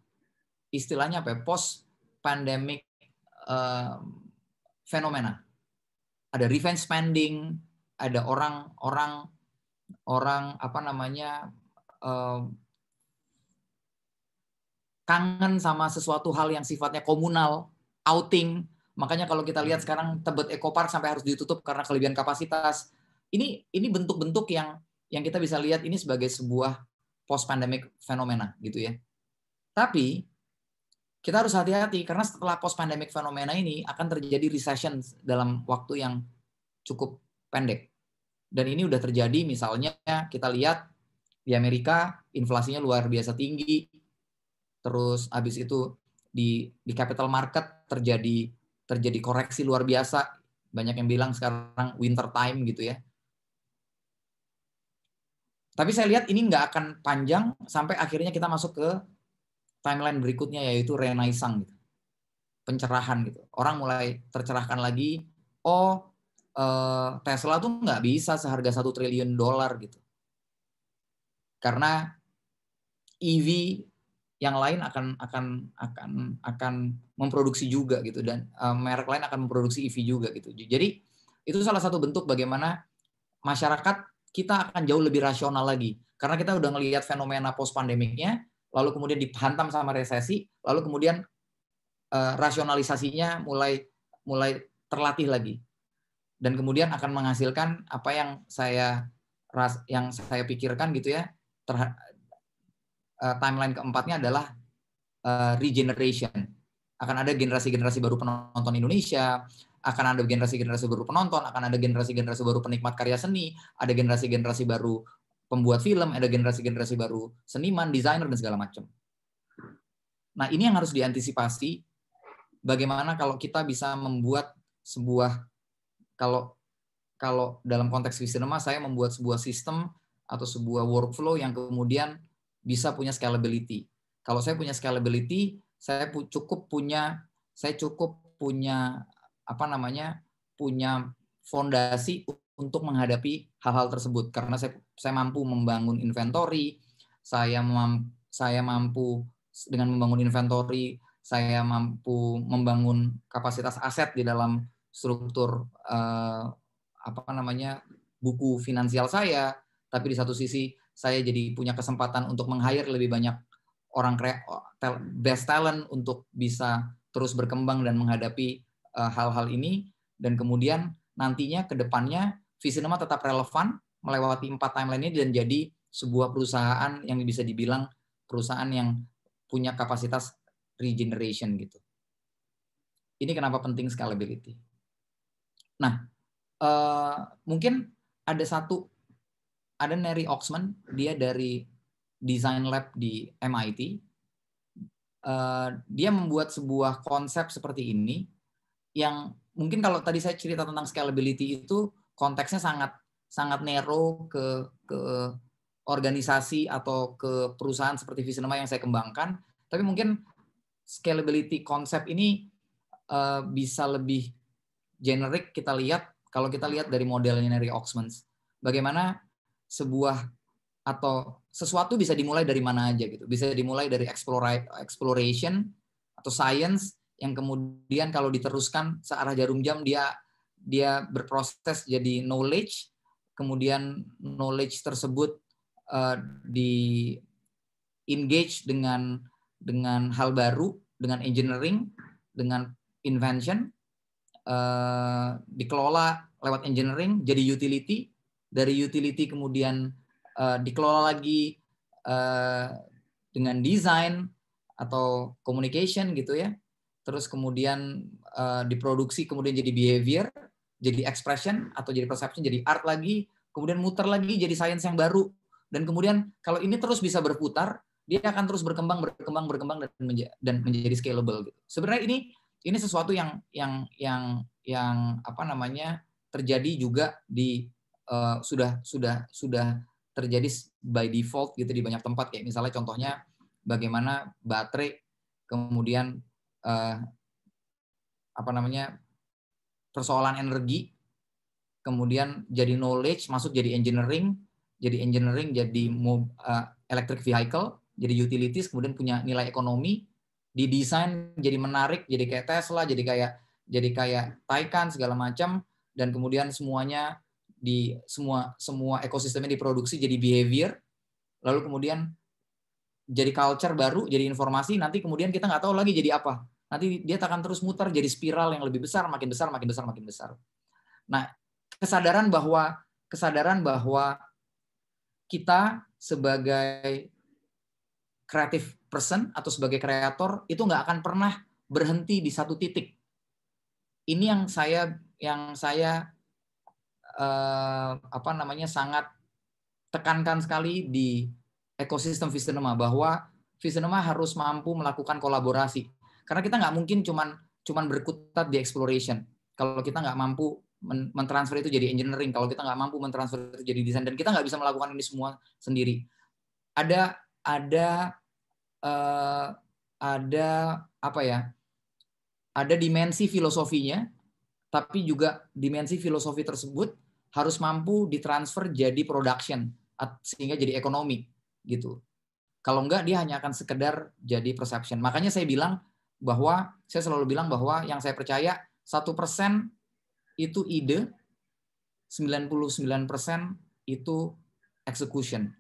istilahnya apa ya? Post pandemic uh, eh, fenomena. Ada revenge spending, ada orang-orang orang apa namanya uh, kangen sama sesuatu hal yang sifatnya komunal, outing. Makanya kalau kita lihat hmm. sekarang Tebet Eco Park sampai harus ditutup karena kelebihan kapasitas. Ini ini bentuk-bentuk yang yang kita bisa lihat ini sebagai sebuah post pandemic fenomena gitu ya. Tapi kita harus hati-hati karena setelah post pandemic fenomena ini akan terjadi recession dalam waktu yang cukup pendek. Dan ini udah terjadi misalnya kita lihat di Amerika inflasinya luar biasa tinggi, terus abis itu di di capital market terjadi terjadi koreksi luar biasa banyak yang bilang sekarang winter time gitu ya tapi saya lihat ini nggak akan panjang sampai akhirnya kita masuk ke timeline berikutnya yaitu renaissance gitu. pencerahan gitu orang mulai tercerahkan lagi oh eh, Tesla tuh nggak bisa seharga satu triliun dolar gitu karena EV yang lain akan akan akan akan memproduksi juga gitu dan uh, merek lain akan memproduksi EV juga gitu. Jadi itu salah satu bentuk bagaimana masyarakat kita akan jauh lebih rasional lagi karena kita udah ngelihat fenomena post pandemiknya lalu kemudian dihantam sama resesi lalu kemudian uh, rasionalisasinya mulai mulai terlatih lagi dan kemudian akan menghasilkan apa yang saya ras yang saya pikirkan gitu ya Eh, timeline keempatnya adalah uh, regeneration. Akan ada generasi-generasi baru penonton Indonesia, akan ada generasi-generasi baru penonton, akan ada generasi-generasi baru penikmat karya seni, ada generasi-generasi baru pembuat film, ada generasi-generasi baru seniman, desainer dan segala macam. Nah, ini yang harus diantisipasi bagaimana kalau kita bisa membuat sebuah kalau kalau dalam konteks cinema saya membuat sebuah sistem atau sebuah workflow yang kemudian bisa punya scalability. Kalau saya punya scalability, saya cukup punya saya cukup punya apa namanya? punya fondasi untuk menghadapi hal-hal tersebut karena saya saya mampu membangun inventory, saya mam, saya mampu dengan membangun inventory, saya mampu membangun kapasitas aset di dalam struktur eh, apa namanya? buku finansial saya, tapi di satu sisi saya jadi punya kesempatan untuk meng-hire lebih banyak orang best talent untuk bisa terus berkembang dan menghadapi eh, hal-hal ini dan kemudian nantinya ke depannya Visinema tetap relevan melewati empat timeline ini dan jadi sebuah perusahaan yang bisa dibilang perusahaan yang punya kapasitas regeneration gitu. Ini kenapa penting scalability. Nah, uh, mungkin ada satu ada Neri Oxman, dia dari Design Lab di MIT. Uh, eh, dia membuat sebuah konsep seperti ini yang mungkin kalau tadi saya cerita tentang scalability itu konteksnya sangat sangat narrow ke ke organisasi atau ke perusahaan seperti Visionema yang saya kembangkan, tapi mungkin scalability konsep ini uh, bisa lebih generik kita lihat kalau kita lihat dari modelnya dari Oxmans. Bagaimana sebuah atau sesuatu bisa dimulai dari mana aja gitu. Bisa dimulai dari exploration atau science yang kemudian kalau diteruskan searah jarum jam dia dia berproses jadi knowledge, kemudian knowledge tersebut uh, di engage dengan dengan hal baru, dengan engineering, dengan invention, uh, dikelola lewat engineering jadi utility, dari utility kemudian uh, dikelola lagi uh, dengan desain atau communication gitu ya terus kemudian uh, diproduksi kemudian jadi behavior jadi expression atau jadi perception jadi art lagi kemudian muter lagi jadi science yang baru dan kemudian kalau ini terus bisa berputar dia akan terus berkembang berkembang berkembang dan menjadi, dan menjadi scalable gitu sebenarnya ini ini sesuatu yang yang yang yang apa namanya terjadi juga di Eh, sudah sudah sudah terjadi by default gitu di banyak tempat kayak misalnya contohnya bagaimana baterai kemudian uh, apa namanya persoalan energi kemudian jadi knowledge masuk jadi engineering jadi engineering jadi uh, electric vehicle jadi utilities kemudian punya nilai ekonomi didesain jadi menarik jadi kayak Tesla jadi kayak jadi kayak Taycan segala macam dan kemudian semuanya di semua semua ekosistemnya diproduksi jadi behavior, lalu kemudian jadi culture baru, jadi informasi, nanti kemudian kita nggak tahu lagi jadi apa. Nanti dia akan terus muter jadi spiral yang lebih besar, makin besar, makin besar, makin besar. Nah, kesadaran bahwa kesadaran bahwa kita sebagai creative person atau sebagai kreator itu nggak akan pernah berhenti di satu titik. Ini yang saya yang saya eh, apa namanya sangat tekankan sekali di ekosistem Visinema bahwa Visinema harus mampu melakukan kolaborasi karena kita nggak mungkin cuman cuman berkutat di exploration kalau kita nggak mampu mentransfer itu jadi engineering kalau kita nggak mampu mentransfer itu jadi desain dan kita nggak bisa melakukan ini semua sendiri ada ada eh, ada apa ya ada dimensi filosofinya tapi juga dimensi filosofi tersebut harus mampu ditransfer jadi production sehingga jadi ekonomi gitu. Kalau enggak dia hanya akan sekedar jadi perception. Makanya saya bilang bahwa saya selalu bilang bahwa yang saya percaya satu persen itu ide, 99% itu execution.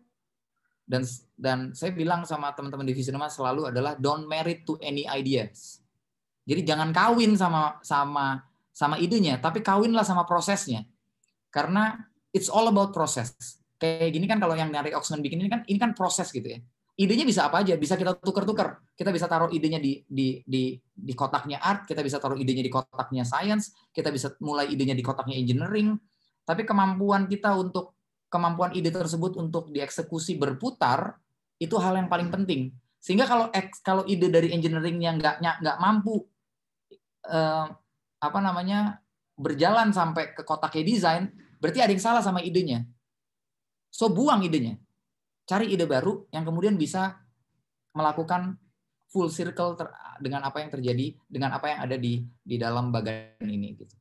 Dan dan saya bilang sama teman-teman di Visinema selalu adalah don't married to any ideas. Jadi jangan kawin sama sama sama idenya, tapi kawinlah sama prosesnya. Karena it's all about proses. Kayak gini kan kalau yang dari Oxman bikin ini kan ini kan proses gitu ya. Idenya bisa apa aja, bisa kita tuker-tuker. Kita bisa taruh idenya di di di di kotaknya art, kita bisa taruh idenya di kotaknya science, kita bisa mulai idenya di kotaknya engineering. Tapi kemampuan kita untuk kemampuan ide tersebut untuk dieksekusi berputar itu hal yang paling penting. Sehingga kalau kalau ide dari engineering yang nggak nggak mampu eh, apa namanya berjalan sampai ke kotaknya desain, berarti ada yang salah sama idenya. So buang idenya. Cari ide baru yang kemudian bisa melakukan full circle dengan apa yang terjadi, dengan apa yang ada di di dalam bagian ini gitu.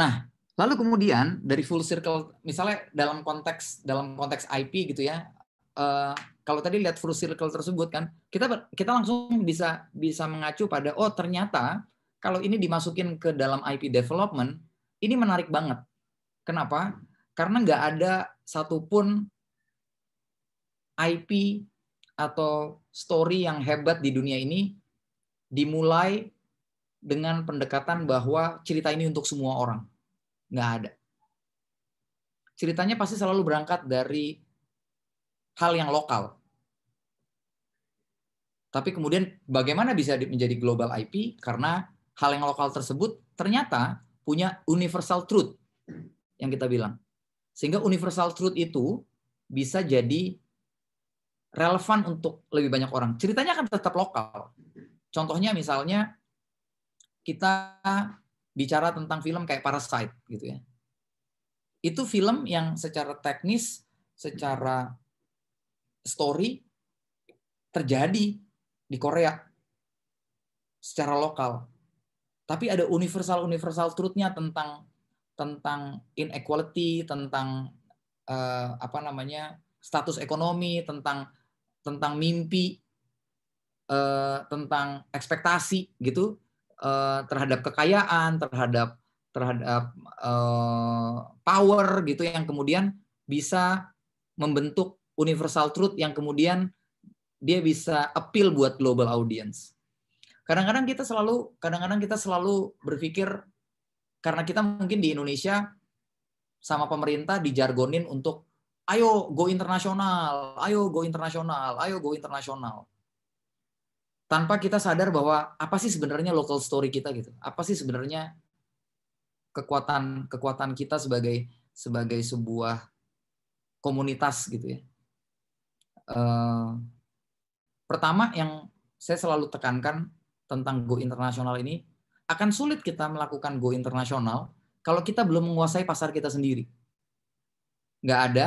Nah, lalu kemudian dari full circle misalnya dalam konteks dalam konteks IP gitu ya. Uh, kalau tadi lihat full circle tersebut kan, kita kita langsung bisa bisa mengacu pada oh ternyata kalau ini dimasukin ke dalam IP development, ini menarik banget. Kenapa? Karena nggak ada satupun IP atau story yang hebat di dunia ini dimulai dengan pendekatan bahwa cerita ini untuk semua orang. Nggak ada. Ceritanya pasti selalu berangkat dari hal yang lokal. Tapi kemudian bagaimana bisa menjadi global IP? Karena hal yang lokal tersebut ternyata punya universal truth yang kita bilang. Sehingga universal truth itu bisa jadi relevan untuk lebih banyak orang. Ceritanya akan tetap lokal. Contohnya misalnya kita bicara tentang film kayak Parasite gitu ya. Itu film yang secara teknis, secara story terjadi di Korea secara lokal tapi ada universal universal truthnya tentang tentang inequality tentang uh, apa namanya status ekonomi tentang tentang mimpi uh, tentang ekspektasi gitu uh, terhadap kekayaan terhadap terhadap uh, power gitu yang kemudian bisa membentuk universal truth yang kemudian dia bisa appeal buat global audience kadang-kadang kita selalu kadang-kadang kita selalu berpikir karena kita mungkin di Indonesia sama pemerintah dijargonin untuk ayo go internasional, ayo go internasional, ayo go internasional. Tanpa kita sadar bahwa apa sih sebenarnya local story kita gitu. Apa sih sebenarnya kekuatan kekuatan kita sebagai sebagai sebuah komunitas gitu ya. Uh, pertama yang saya selalu tekankan tentang go internasional ini, akan sulit kita melakukan go internasional kalau kita belum menguasai pasar kita sendiri. Nggak ada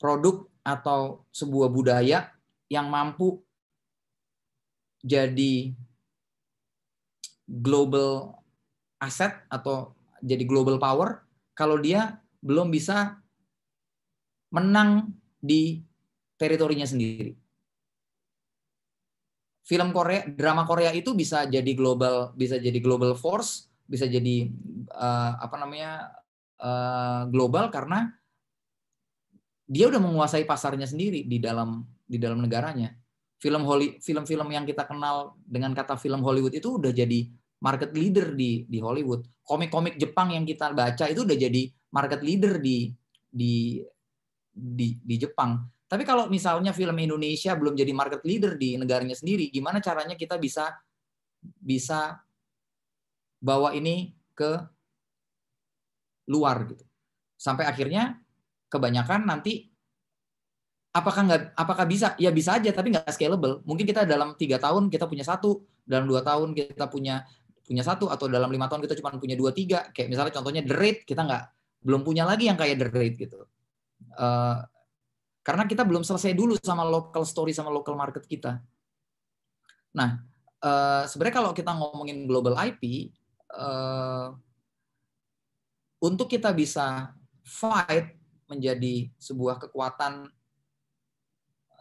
produk atau sebuah budaya yang mampu jadi global asset atau jadi global power kalau dia belum bisa menang di teritorinya sendiri film Korea, drama Korea itu bisa jadi global, bisa jadi global force, bisa jadi uh, apa namanya uh, global karena dia udah menguasai pasarnya sendiri di dalam di dalam negaranya. Film Holly, film-film yang kita kenal dengan kata film Hollywood itu udah jadi market leader di di Hollywood. Komik-komik Jepang yang kita baca itu udah jadi market leader di di di di Jepang. Tapi kalau misalnya film Indonesia belum jadi market leader di negaranya sendiri, gimana caranya kita bisa bisa bawa ini ke luar gitu. Sampai akhirnya kebanyakan nanti apakah nggak apakah bisa ya bisa aja tapi nggak scalable mungkin kita dalam tiga tahun kita punya satu dalam dua tahun kita punya punya satu atau dalam lima tahun kita cuma punya dua tiga kayak misalnya contohnya the rate kita nggak belum punya lagi yang kayak the rate gitu eh, karena kita belum selesai dulu sama local story sama local market kita. Nah, eh, sebenarnya kalau kita ngomongin global IP, eh, untuk kita bisa fight menjadi sebuah kekuatan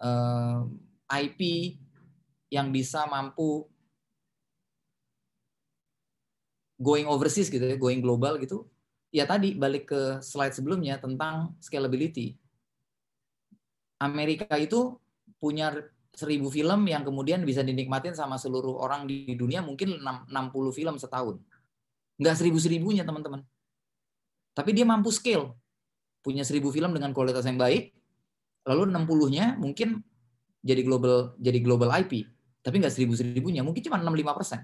eh, IP yang bisa mampu going overseas gitu ya, going global gitu. Ya tadi balik ke slide sebelumnya tentang scalability. Amerika itu punya seribu film yang kemudian bisa dinikmatin sama seluruh orang di dunia mungkin 60 film setahun. Nggak seribu-seribunya teman-teman. Tapi dia mampu scale. Punya seribu film dengan kualitas yang baik, lalu 60-nya mungkin jadi global jadi global IP. Tapi nggak seribu-seribunya, mungkin cuma 65 persen.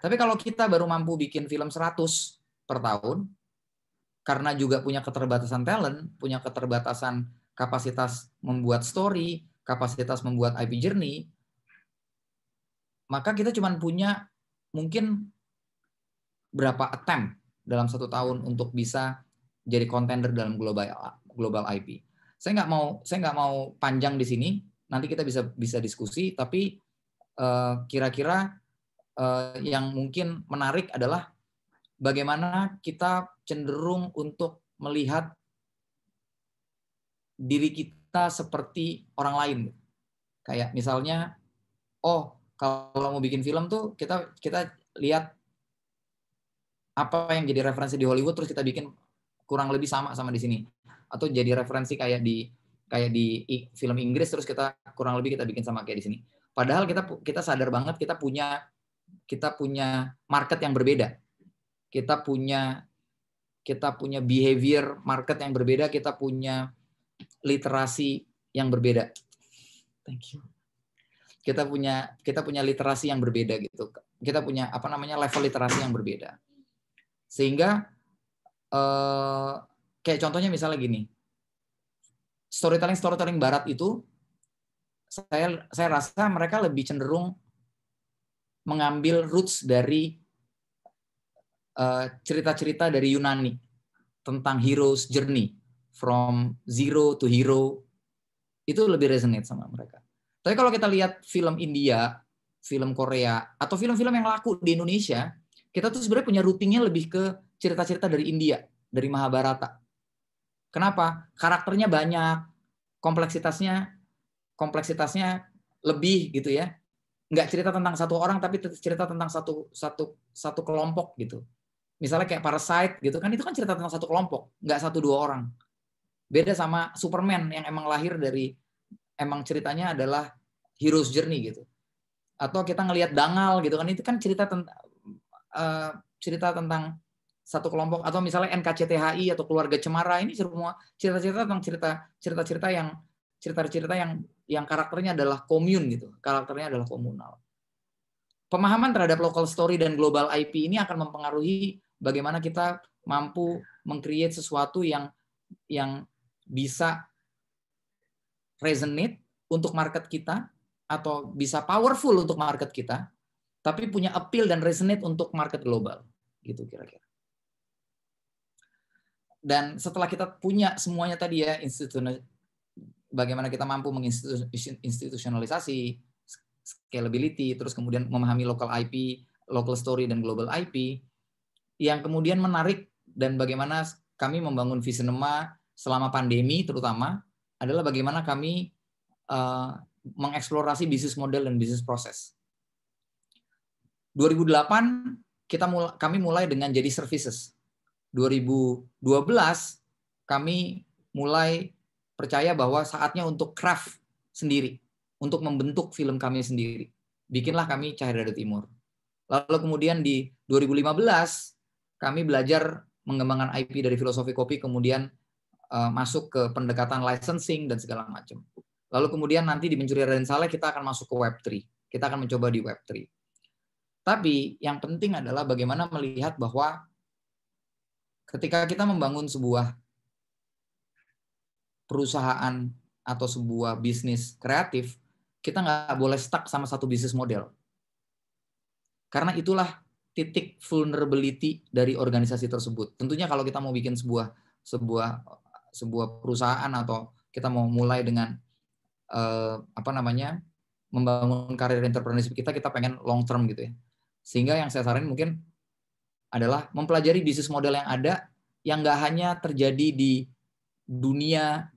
Tapi kalau kita baru mampu bikin film 100 per tahun, karena juga punya keterbatasan talent, punya keterbatasan kapasitas membuat story, kapasitas membuat IP journey, maka kita cuma punya mungkin berapa attempt dalam satu tahun untuk bisa jadi contender dalam global global IP. Saya nggak mau saya nggak mau panjang di sini. Nanti kita bisa bisa diskusi. Tapi eh, kira-kira uh, uh, yang mungkin menarik adalah bagaimana kita cenderung untuk melihat diri kita seperti orang lain. Kayak misalnya, oh kalau mau bikin film tuh kita kita lihat apa yang jadi referensi di Hollywood terus kita bikin kurang lebih sama sama di sini atau jadi referensi kayak di kayak di film Inggris terus kita kurang lebih kita bikin sama kayak di sini. Padahal kita kita sadar banget kita punya kita punya market yang berbeda. Kita punya kita punya behavior market yang berbeda, kita punya literasi yang berbeda. Thank you. Kita punya kita punya literasi yang berbeda gitu. Kita punya apa namanya level literasi yang berbeda. Sehingga eh, kayak contohnya misalnya gini. Storytelling storytelling barat itu saya saya rasa mereka lebih cenderung mengambil roots dari eh, cerita-cerita uh, dari Yunani tentang heroes journey from zero to hero itu lebih resonate sama mereka. Tapi kalau kita lihat film India, film Korea, atau film-film yang laku di Indonesia, kita tuh sebenarnya punya rutinnya lebih ke cerita-cerita dari India, dari Mahabharata. Kenapa? Karakternya banyak, kompleksitasnya kompleksitasnya lebih gitu ya. Nggak cerita tentang satu orang tapi cerita tentang satu satu satu kelompok gitu. Misalnya kayak Parasite gitu kan itu kan cerita tentang satu kelompok, nggak satu dua orang Beda sama Superman yang emang lahir dari emang ceritanya adalah hero's journey gitu. Atau kita ngelihat Dangal gitu kan itu kan cerita tentang uh, cerita tentang satu kelompok atau misalnya NKCTHI atau keluarga Cemara ini semua cerita-cerita tentang cerita cerita-cerita yang cerita-cerita yang yang karakternya adalah komun gitu karakternya adalah komunal pemahaman terhadap local story dan global IP ini akan mempengaruhi bagaimana kita mampu mengcreate sesuatu yang yang bisa resonate untuk market kita atau bisa powerful untuk market kita, tapi punya appeal dan resonate untuk market global, gitu kira-kira. Dan setelah kita punya semuanya tadi ya, bagaimana kita mampu menginstitusionalisasi scalability, terus kemudian memahami local IP, local story, dan global IP, yang kemudian menarik dan bagaimana kami membangun Visinema selama pandemi terutama adalah bagaimana kami uh, mengeksplorasi bisnis model dan bisnis proses. 2008 kita mulai, kami mulai dengan jadi services. 2012 kami mulai percaya bahwa saatnya untuk craft sendiri, untuk membentuk film kami sendiri. Bikinlah kami Cahaya dari Timur. Lalu kemudian di 2015 kami belajar mengembangkan IP dari filosofi kopi, kemudian Eh, masuk ke pendekatan licensing dan segala macam. Lalu kemudian nanti di Mencuri Raden Saleh kita akan masuk ke Web3. Kita akan mencoba di Web3. Tapi yang penting adalah bagaimana melihat bahwa ketika kita membangun sebuah perusahaan atau sebuah bisnis kreatif, kita nggak boleh stuck sama satu bisnis model. Karena itulah titik vulnerability dari organisasi tersebut. Tentunya kalau kita mau bikin sebuah sebuah sebuah perusahaan atau kita mau mulai dengan uh, apa namanya membangun karir entrepreneurship kita kita pengen long term gitu ya sehingga yang saya saranin mungkin adalah mempelajari bisnis model yang ada yang nggak hanya terjadi di dunia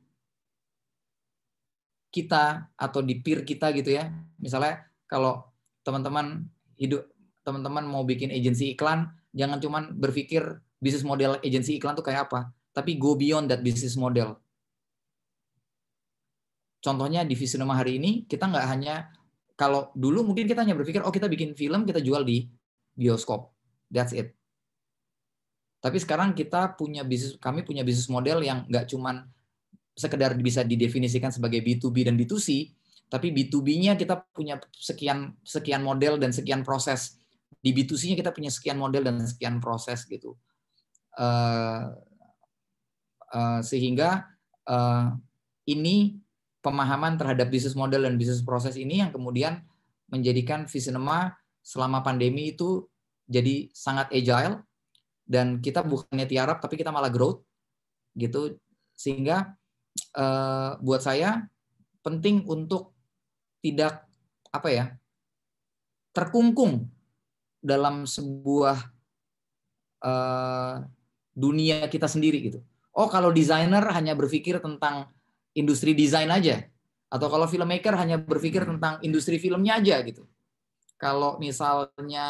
kita atau di peer kita gitu ya misalnya kalau teman-teman hidup teman-teman mau bikin agensi iklan jangan cuman berpikir bisnis model agensi iklan tuh kayak apa tapi go beyond that business model. Contohnya di Visinema hari ini kita nggak hanya kalau dulu mungkin kita hanya berpikir oh kita bikin film kita jual di bioskop, that's it. Tapi sekarang kita punya bisnis, kami punya bisnis model yang nggak cuman sekedar bisa didefinisikan sebagai B2B dan B2C, tapi B2B-nya kita punya sekian sekian model dan sekian proses. Di B2C-nya kita punya sekian model dan sekian proses gitu. Eh, Eh, sehingga uh, ini pemahaman terhadap bisnis model dan bisnis proses ini yang kemudian menjadikan Visinema selama pandemi itu jadi sangat agile dan kita bukannya tiarap tapi kita malah growth gitu sehingga uh, buat saya penting untuk tidak apa ya terkungkung dalam sebuah uh, dunia kita sendiri gitu Oh, kalau desainer hanya berpikir tentang industri desain aja, atau kalau filmmaker hanya berpikir hmm. tentang industri filmnya aja gitu. Kalau misalnya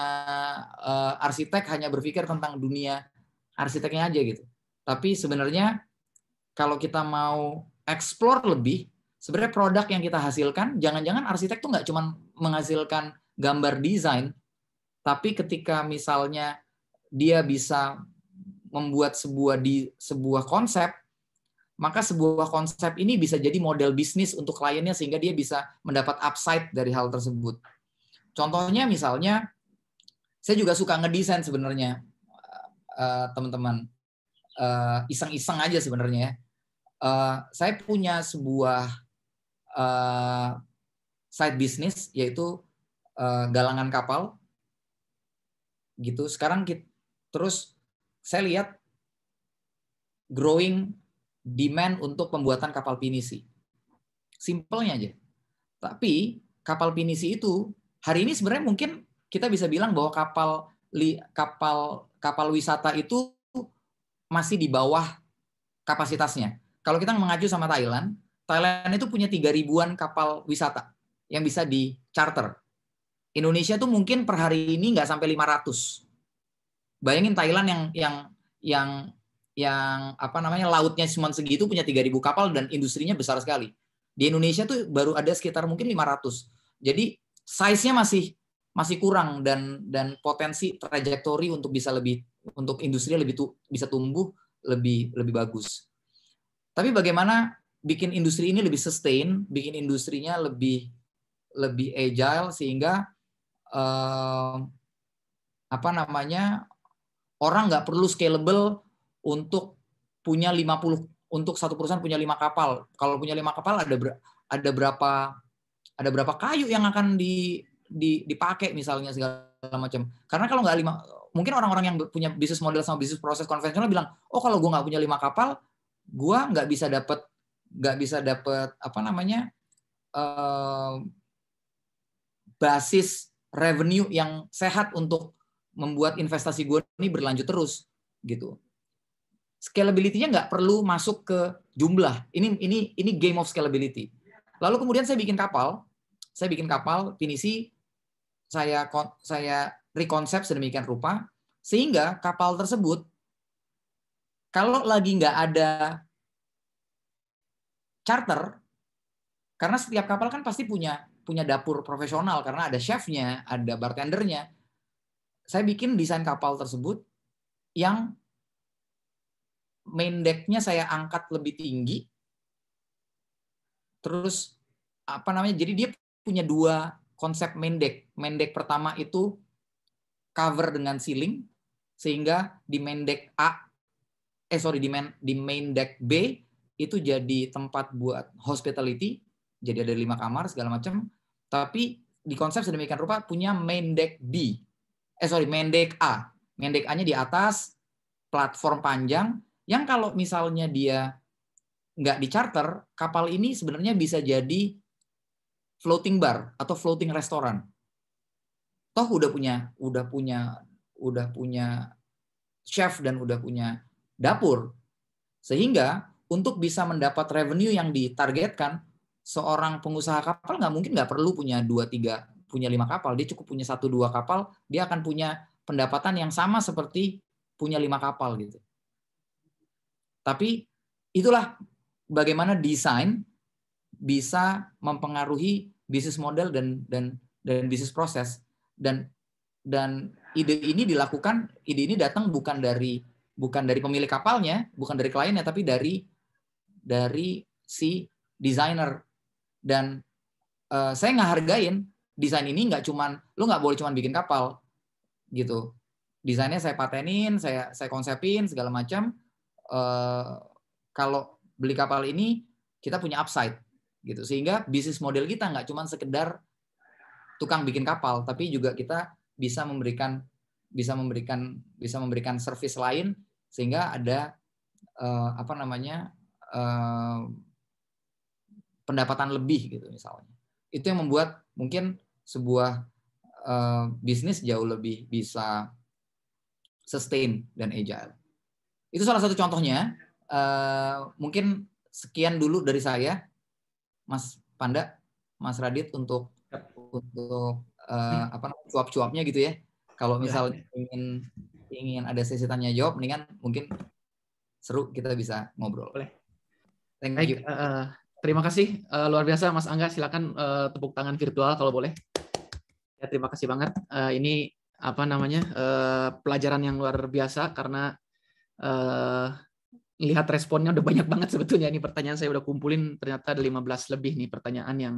uh, arsitek hanya berpikir tentang dunia arsiteknya aja gitu. Tapi sebenarnya kalau kita mau explore lebih, sebenarnya produk yang kita hasilkan, jangan-jangan arsitek tuh nggak cuma menghasilkan gambar desain, tapi ketika misalnya dia bisa membuat sebuah di sebuah konsep, maka sebuah konsep ini bisa jadi model bisnis untuk kliennya sehingga dia bisa mendapat upside dari hal tersebut. Contohnya misalnya, saya juga suka ngedesain sebenarnya, eh, eh, teman-teman. Eh, iseng-iseng aja sebenarnya. Ya. Saya punya sebuah side bisnis yaitu galangan kapal. Gitu. Sekarang kita, terus saya lihat growing demand untuk pembuatan kapal pinisi. Simpelnya aja. Tapi kapal pinisi itu hari ini sebenarnya mungkin kita bisa bilang bahwa kapal kapal kapal wisata itu masih di bawah kapasitasnya. Kalau kita mengacu sama Thailand, Thailand itu punya tiga ribuan kapal wisata yang bisa di charter. Indonesia tuh mungkin per hari ini nggak sampai 500 bayangin Thailand yang yang yang yang apa namanya lautnya cuma segitu punya 3000 kapal dan industrinya besar sekali. Di Indonesia tuh baru ada sekitar mungkin 500. Jadi size-nya masih masih kurang dan dan potensi trajektori untuk bisa lebih untuk industri lebih tu, bisa tumbuh lebih lebih bagus. Tapi bagaimana bikin industri ini lebih sustain, bikin industrinya lebih lebih agile sehingga eh, apa namanya orang nggak perlu scalable untuk punya 50 untuk satu perusahaan punya lima kapal. Kalau punya lima kapal ada ber, ada berapa ada berapa kayu yang akan di, di dipakai misalnya segala macam. Karena kalau nggak lima mungkin orang-orang yang punya bisnis model sama bisnis proses konvensional bilang, oh kalau gue nggak punya lima kapal, gue nggak bisa dapat nggak bisa dapat apa namanya eh, basis revenue yang sehat untuk membuat investasi gue ini berlanjut terus gitu. Scalability-nya nggak perlu masuk ke jumlah. Ini ini ini game of scalability. Lalu kemudian saya bikin kapal, saya bikin kapal, finisi saya saya rekonsep sedemikian rupa sehingga kapal tersebut kalau lagi nggak ada charter karena setiap kapal kan pasti punya punya dapur profesional karena ada chefnya, ada bartendernya saya bikin desain kapal tersebut yang main decknya saya angkat lebih tinggi. Terus apa namanya? Jadi dia punya dua konsep main deck. Main deck pertama itu cover dengan ceiling sehingga di main deck A eh sorry di main di main deck B itu jadi tempat buat hospitality. Jadi ada lima kamar segala macam. Tapi di konsep sedemikian rupa punya main deck B eh sorry, mendek A. Mendek A-nya di atas, platform panjang, yang kalau misalnya dia nggak di charter, kapal ini sebenarnya bisa jadi floating bar atau floating restoran. Toh udah punya, udah punya, udah punya chef dan udah punya dapur. Sehingga untuk bisa mendapat revenue yang ditargetkan, seorang pengusaha kapal nggak mungkin nggak perlu punya dua tiga punya lima kapal, dia cukup punya satu dua kapal, dia akan punya pendapatan yang sama seperti punya lima kapal gitu. Tapi itulah bagaimana desain bisa mempengaruhi bisnis model dan dan dan bisnis proses dan dan ide ini dilakukan ide ini datang bukan dari bukan dari pemilik kapalnya bukan dari kliennya tapi dari dari si desainer dan uh, saya nggak hargain desain ini nggak cuman lu nggak boleh cuman bikin kapal gitu desainnya saya patenin saya saya konsepin segala macam uh, kalau beli kapal ini kita punya upside gitu sehingga bisnis model kita nggak cuman sekedar tukang bikin kapal tapi juga kita bisa memberikan bisa memberikan bisa memberikan service lain sehingga ada uh, apa namanya uh, pendapatan lebih gitu misalnya itu yang membuat mungkin sebuah uh, bisnis jauh lebih bisa sustain dan agile. Itu salah satu contohnya. Uh, mungkin sekian dulu dari saya, Mas Panda, Mas Radit untuk untuk uh, apa cuap-cuapnya gitu ya. Kalau ya, misalnya ingin ingin ada sesi tanya jawab, mendingan mungkin seru kita bisa ngobrol. Boleh. Thank you. Baik, uh, terima kasih uh, luar biasa Mas Angga. Silakan uh, tepuk tangan virtual kalau boleh. Ya, terima kasih banget. Uh, ini apa namanya uh, pelajaran yang luar biasa karena uh, lihat responnya udah banyak banget sebetulnya ini pertanyaan saya udah kumpulin ternyata ada 15 lebih nih pertanyaan yang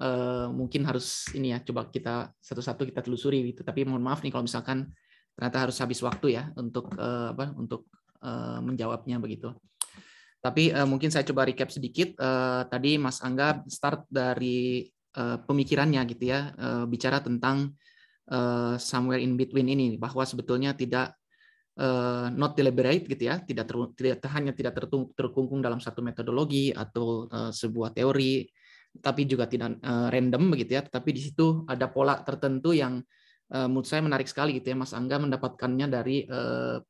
uh, mungkin harus ini ya coba kita satu-satu kita telusuri gitu tapi mohon maaf nih kalau misalkan ternyata harus habis waktu ya untuk uh, apa untuk uh, menjawabnya begitu tapi uh, mungkin saya coba recap sedikit uh, tadi Mas Angga start dari Eh, pemikirannya gitu ya eh, bicara tentang eh, somewhere in between ini bahwa sebetulnya tidak not deliberate gitu ya tidak ter, tidak hanya tidak terkungkung dalam satu metodologi atau sebuah teori tapi juga tidak random begitu ya tapi di situ ada pola tertentu yang menurut saya menarik sekali gitu ya Mas Angga mendapatkannya dari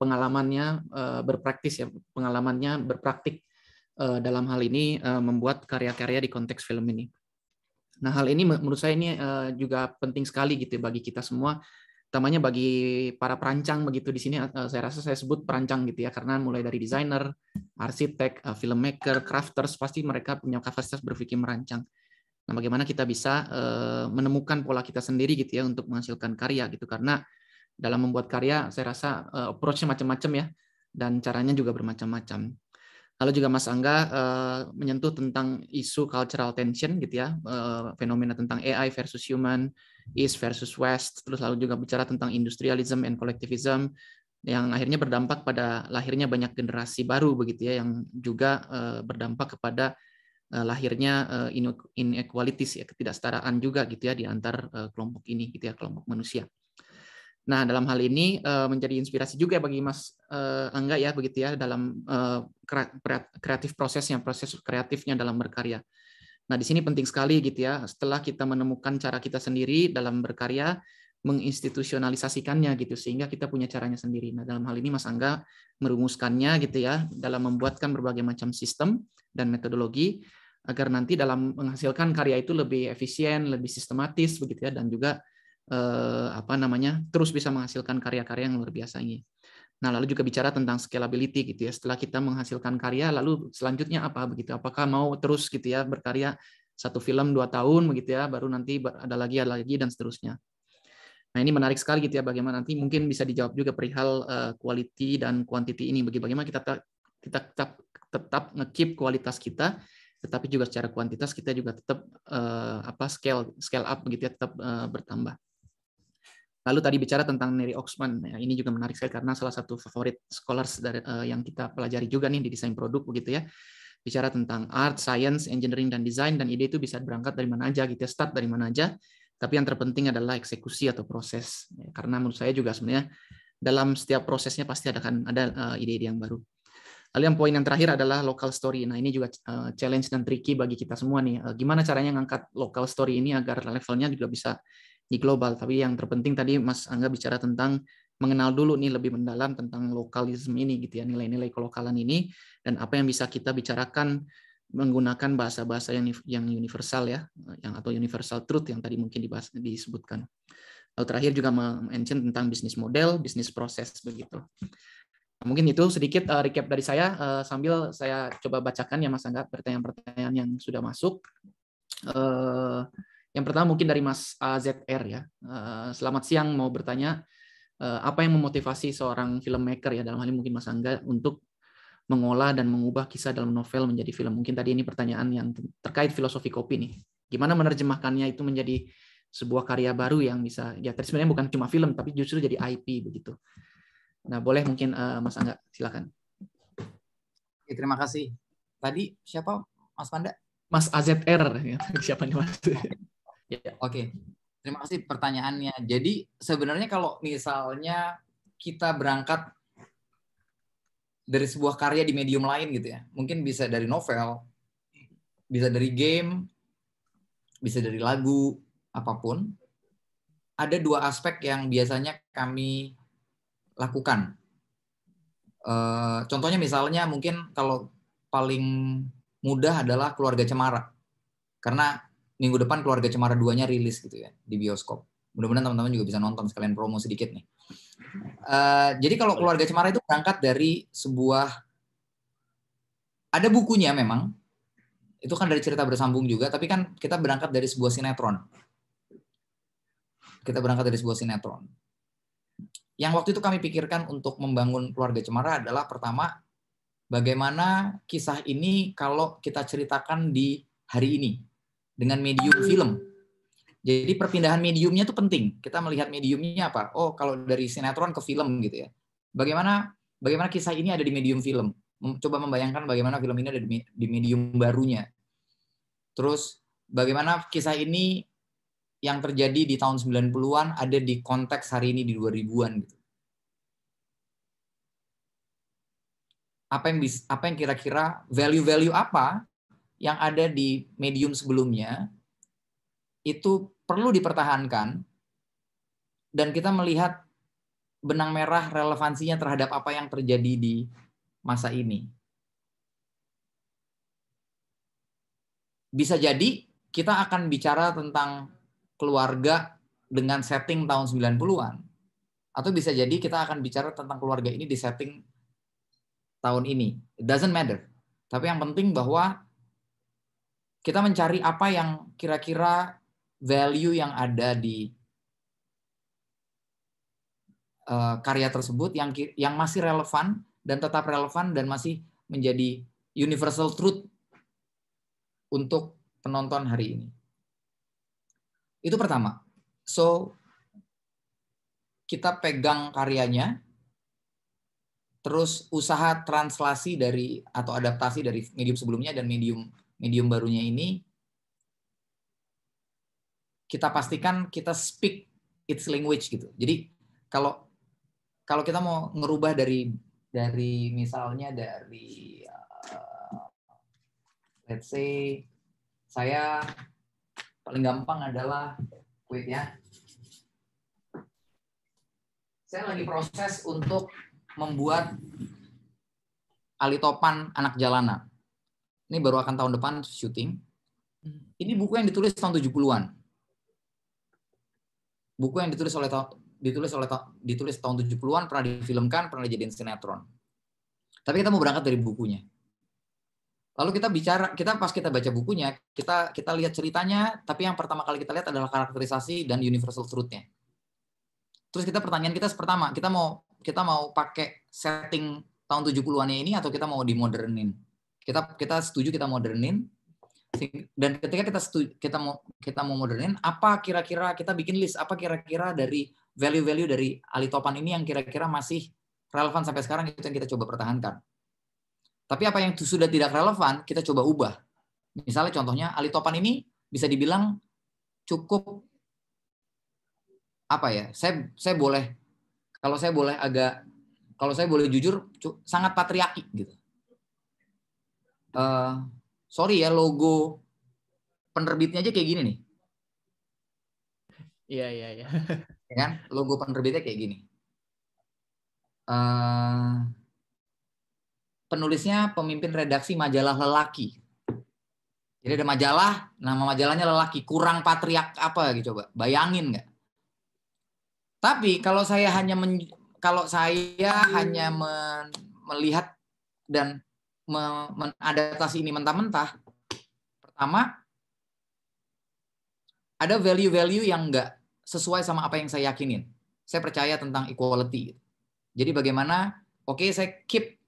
pengalamannya uh, berpraktis ya pengalamannya berpraktik dalam hal ini membuat karya-karya di konteks film ini. Nah, hal ini menurut saya ini eh, juga penting sekali gitu ya bagi kita semua, utamanya bagi para perancang begitu di sini eh, saya rasa saya sebut perancang gitu ya karena mulai dari desainer, arsitek, eh, filmmaker, crafters pasti mereka punya kapasitas berpikir merancang. Nah, bagaimana kita bisa menemukan pola kita sendiri gitu ya untuk menghasilkan karya gitu karena dalam membuat karya saya rasa approach-nya macam-macam ya dan caranya juga bermacam-macam. Lalu juga Mas Angga uh, menyentuh tentang isu cultural tension gitu ya, uh, fenomena tentang AI versus human, East versus West, terus lalu juga bicara tentang industrialism and collectivism yang akhirnya berdampak pada lahirnya banyak generasi baru begitu ya, yang juga uh, berdampak kepada uh, lahirnya uh, inequalities ya, ketidaksetaraan juga gitu ya di antar uh, kelompok ini gitu ya, kelompok manusia. Nah, dalam hal ini eh, menjadi inspirasi juga bagi Mas eh, Angga ya begitu ya dalam eh, kreatif prosesnya, proses kreatifnya dalam berkarya. Nah, di sini penting sekali gitu ya setelah kita menemukan cara kita sendiri dalam berkarya menginstitusionalisasikannya gitu sehingga kita punya caranya sendiri. Nah, dalam hal ini Mas Angga merumuskannya gitu ya dalam membuatkan berbagai macam sistem dan metodologi agar nanti dalam menghasilkan karya itu lebih efisien, lebih sistematis begitu ya dan juga eh, apa namanya terus bisa menghasilkan karya-karya yang luar biasa ini. Nah, lalu juga bicara tentang scalability gitu ya. Setelah kita menghasilkan karya, lalu selanjutnya apa begitu? Apakah mau terus gitu ya berkarya satu film dua tahun begitu ya, baru nanti ada lagi ada lagi dan seterusnya. Nah, ini menarik sekali gitu ya bagaimana nanti mungkin bisa dijawab juga perihal uh, quality dan quantity ini bagaimana kita kita tetap tetap ngekeep kualitas kita tetapi juga secara kuantitas kita juga tetap uh, apa scale scale up begitu ya tetap uh, bertambah. Lalu tadi bicara tentang Neri Oxman, ya, ini juga menarik sekali karena salah satu favorit scholars dari, uh, yang kita pelajari juga nih di desain produk begitu ya. Bicara tentang art, science, engineering, dan design, dan ide itu bisa berangkat dari mana aja gitu ya, start dari mana aja. Tapi yang terpenting adalah eksekusi atau proses. Ya, karena menurut saya juga sebenarnya dalam setiap prosesnya pasti ada kan ada eh, ide-ide uh, yang baru. Lalu yang poin yang terakhir adalah local story. Nah ini juga uh, challenge dan tricky bagi kita semua nih. Uh, gimana caranya ngangkat local story ini agar levelnya juga bisa di global. Tapi yang terpenting tadi Mas Angga bicara tentang mengenal dulu nih lebih mendalam tentang lokalisme ini gitu ya, nilai-nilai kelokalan ini dan apa yang bisa kita bicarakan menggunakan bahasa-bahasa yang yang universal ya, yang atau universal truth yang tadi mungkin dibahas, disebutkan. Lalu terakhir juga mention tentang bisnis model, bisnis proses begitu. mungkin itu sedikit eh, recap dari saya eh, sambil saya coba bacakan ya Mas Angga pertanyaan-pertanyaan yang sudah masuk. Uh, yang pertama mungkin dari Mas AZR ya. Eh, selamat siang, mau bertanya eh, apa yang memotivasi seorang filmmaker ya dalam hal ini mungkin Mas Angga untuk mengolah dan mengubah kisah dalam novel menjadi film. Mungkin tadi ini pertanyaan yang terkait filosofi kopi nih. Gimana menerjemahkannya itu menjadi sebuah karya baru yang bisa ya Terus sebenarnya bukan cuma film tapi justru jadi IP begitu. Nah, boleh mungkin eh, Mas Angga silakan. Oke, terima kasih. Tadi siapa Mas Panda? Mas AZR ya. siapa nih Mas? Ya, oke. Okay. Terima kasih pertanyaannya. Jadi sebenarnya kalau misalnya kita berangkat dari sebuah karya di medium lain gitu ya, mungkin bisa dari novel, bisa dari game, bisa dari lagu, apapun. Ada dua aspek yang biasanya kami lakukan. Uh, contohnya misalnya mungkin kalau paling mudah adalah keluarga cemara, karena minggu depan keluarga Cemara duanya rilis gitu ya di bioskop. Mudah-mudahan teman-teman juga bisa nonton sekalian promo sedikit nih. Uh, jadi kalau keluarga Cemara itu berangkat dari sebuah ada bukunya memang. Itu kan dari cerita bersambung juga, tapi kan kita berangkat dari sebuah sinetron. Kita berangkat dari sebuah sinetron. Yang waktu itu kami pikirkan untuk membangun keluarga Cemara adalah pertama bagaimana kisah ini kalau kita ceritakan di hari ini dengan medium film. Jadi perpindahan mediumnya itu penting. Kita melihat mediumnya apa? Oh, kalau dari sinetron ke film gitu ya. Bagaimana bagaimana kisah ini ada di medium film? Coba membayangkan bagaimana film ini ada di medium barunya. Terus bagaimana kisah ini yang terjadi di tahun 90-an ada di konteks hari ini di 2000-an gitu. Apa yang bisa, apa yang kira-kira value-value apa yang ada di medium sebelumnya itu perlu dipertahankan dan kita melihat benang merah relevansinya terhadap apa yang terjadi di masa ini. Bisa jadi kita akan bicara tentang keluarga dengan setting tahun 90-an. Atau bisa jadi kita akan bicara tentang keluarga ini di setting tahun ini. It doesn't matter. Tapi yang penting bahwa kita mencari apa yang kira-kira value yang ada di eh, karya tersebut yang yang masih relevan dan tetap relevan dan masih menjadi universal truth untuk penonton hari ini. Itu pertama. So kita pegang karyanya terus usaha translasi dari atau adaptasi dari medium sebelumnya dan medium medium barunya ini kita pastikan kita speak its language gitu. Jadi kalau kalau kita mau ngerubah dari dari misalnya dari uh, let's say saya paling gampang adalah wait ya. Saya lagi proses untuk membuat alitopan anak jalanan. Ini baru akan tahun depan syuting. Hmm. Ini buku yang ditulis tahun 70-an. Buku yang ditulis oleh ditulis oleh ditulis tahun 70-an pernah difilmkan, pernah dijadiin sinetron. Tapi kita mau berangkat dari bukunya. Lalu kita bicara, kita pas kita baca bukunya, kita kita lihat ceritanya, tapi yang pertama kali kita lihat adalah karakterisasi dan universal truth-nya. Terus kita pertanyaan kita pertama, kita mau kita mau pakai setting tahun 70-an ini atau kita mau dimodernin? Kita kita setuju kita modernin dan ketika kita setuju, kita mau kita mau modernin apa kira-kira kita bikin list apa kira-kira dari value-value dari alitopan ini yang kira-kira masih relevan sampai sekarang itu yang kita coba pertahankan. Tapi apa yang sudah tidak relevan kita coba ubah. Misalnya contohnya alitopan ini bisa dibilang cukup apa ya? Saya saya boleh kalau saya boleh agak kalau saya boleh jujur sangat patriarki gitu uh, sorry ya logo penerbitnya aja kayak gini nih. Iya iya iya. Ya kan logo penerbitnya kayak gini. Uh, penulisnya pemimpin redaksi majalah lelaki. Jadi ada majalah, nama majalahnya lelaki, kurang patriak apa gitu coba. Bayangin nggak? Tapi kalau saya hanya men, kalau saya hanya men, melihat dan mengadaptasi ini mentah-mentah, pertama ada value-value yang nggak sesuai sama apa yang saya yakinin. Saya percaya tentang equality. Gitu. Jadi bagaimana? Oke, okay, saya keep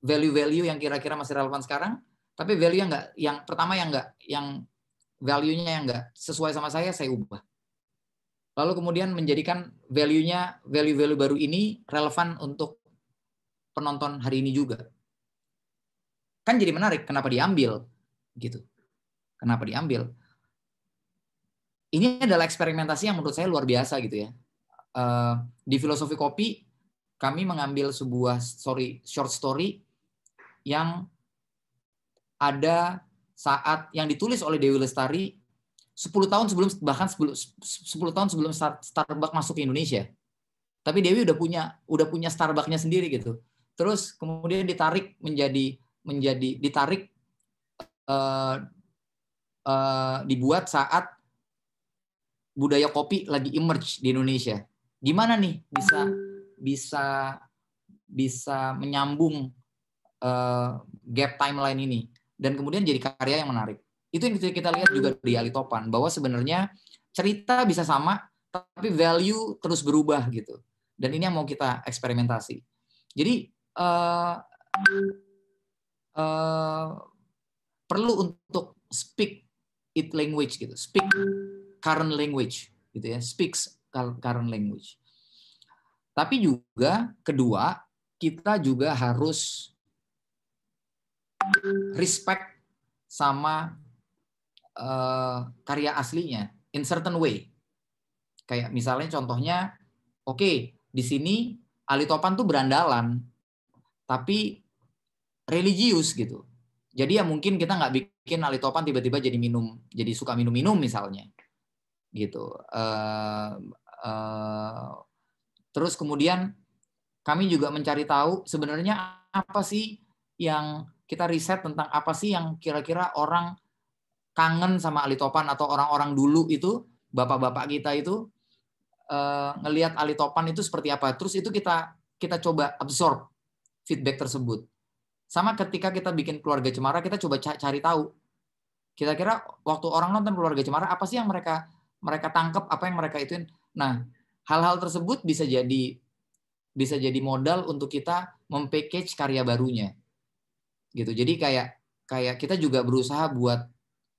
value-value yang kira-kira masih relevan sekarang, tapi value yang nggak, yang pertama yang nggak, yang value-nya yang nggak sesuai sama saya, saya ubah. Lalu kemudian menjadikan value-nya, value-value baru ini relevan untuk penonton hari ini juga kan jadi menarik kenapa diambil gitu kenapa diambil ini adalah eksperimentasi yang menurut saya luar biasa gitu ya uh, di filosofi kopi kami mengambil sebuah story short story yang ada saat yang ditulis oleh Dewi Lestari 10 tahun sebelum bahkan 10, 10 tahun sebelum Starbucks masuk ke Indonesia. Tapi Dewi udah punya udah punya Starbucksnya sendiri gitu. Terus kemudian ditarik menjadi menjadi ditarik uh, uh, dibuat saat budaya kopi lagi emerge di Indonesia. Gimana nih bisa bisa bisa menyambung uh, gap timeline ini dan kemudian jadi karya yang menarik. Itu yang kita lihat juga di Ali bahwa sebenarnya cerita bisa sama tapi value terus berubah gitu. Dan ini yang mau kita eksperimentasi. Jadi uh, Eh, perlu untuk speak it language gitu, speak current language gitu ya, speaks current language. Tapi juga kedua kita juga harus respect sama uh, karya aslinya in certain way. Kayak misalnya contohnya, oke okay, di sini Ali Topan tuh berandalan, tapi religius gitu. Jadi ya mungkin kita nggak bikin alitopan tiba-tiba jadi minum, jadi suka minum-minum misalnya, gitu. Uh, uh, terus kemudian kami juga mencari tahu sebenarnya apa sih yang kita riset tentang apa sih yang kira-kira orang kangen sama alitopan atau orang-orang dulu itu bapak-bapak kita itu uh, ngelihat alitopan itu seperti apa. Terus itu kita kita coba absorb feedback tersebut sama ketika kita bikin keluarga cemara, kita coba cari tahu. Kita kira waktu orang nonton keluarga cemara, apa sih yang mereka mereka tangkap, apa yang mereka ituin. Nah, hal-hal tersebut bisa jadi bisa jadi modal untuk kita mempackage karya barunya gitu jadi kayak kayak kita juga berusaha buat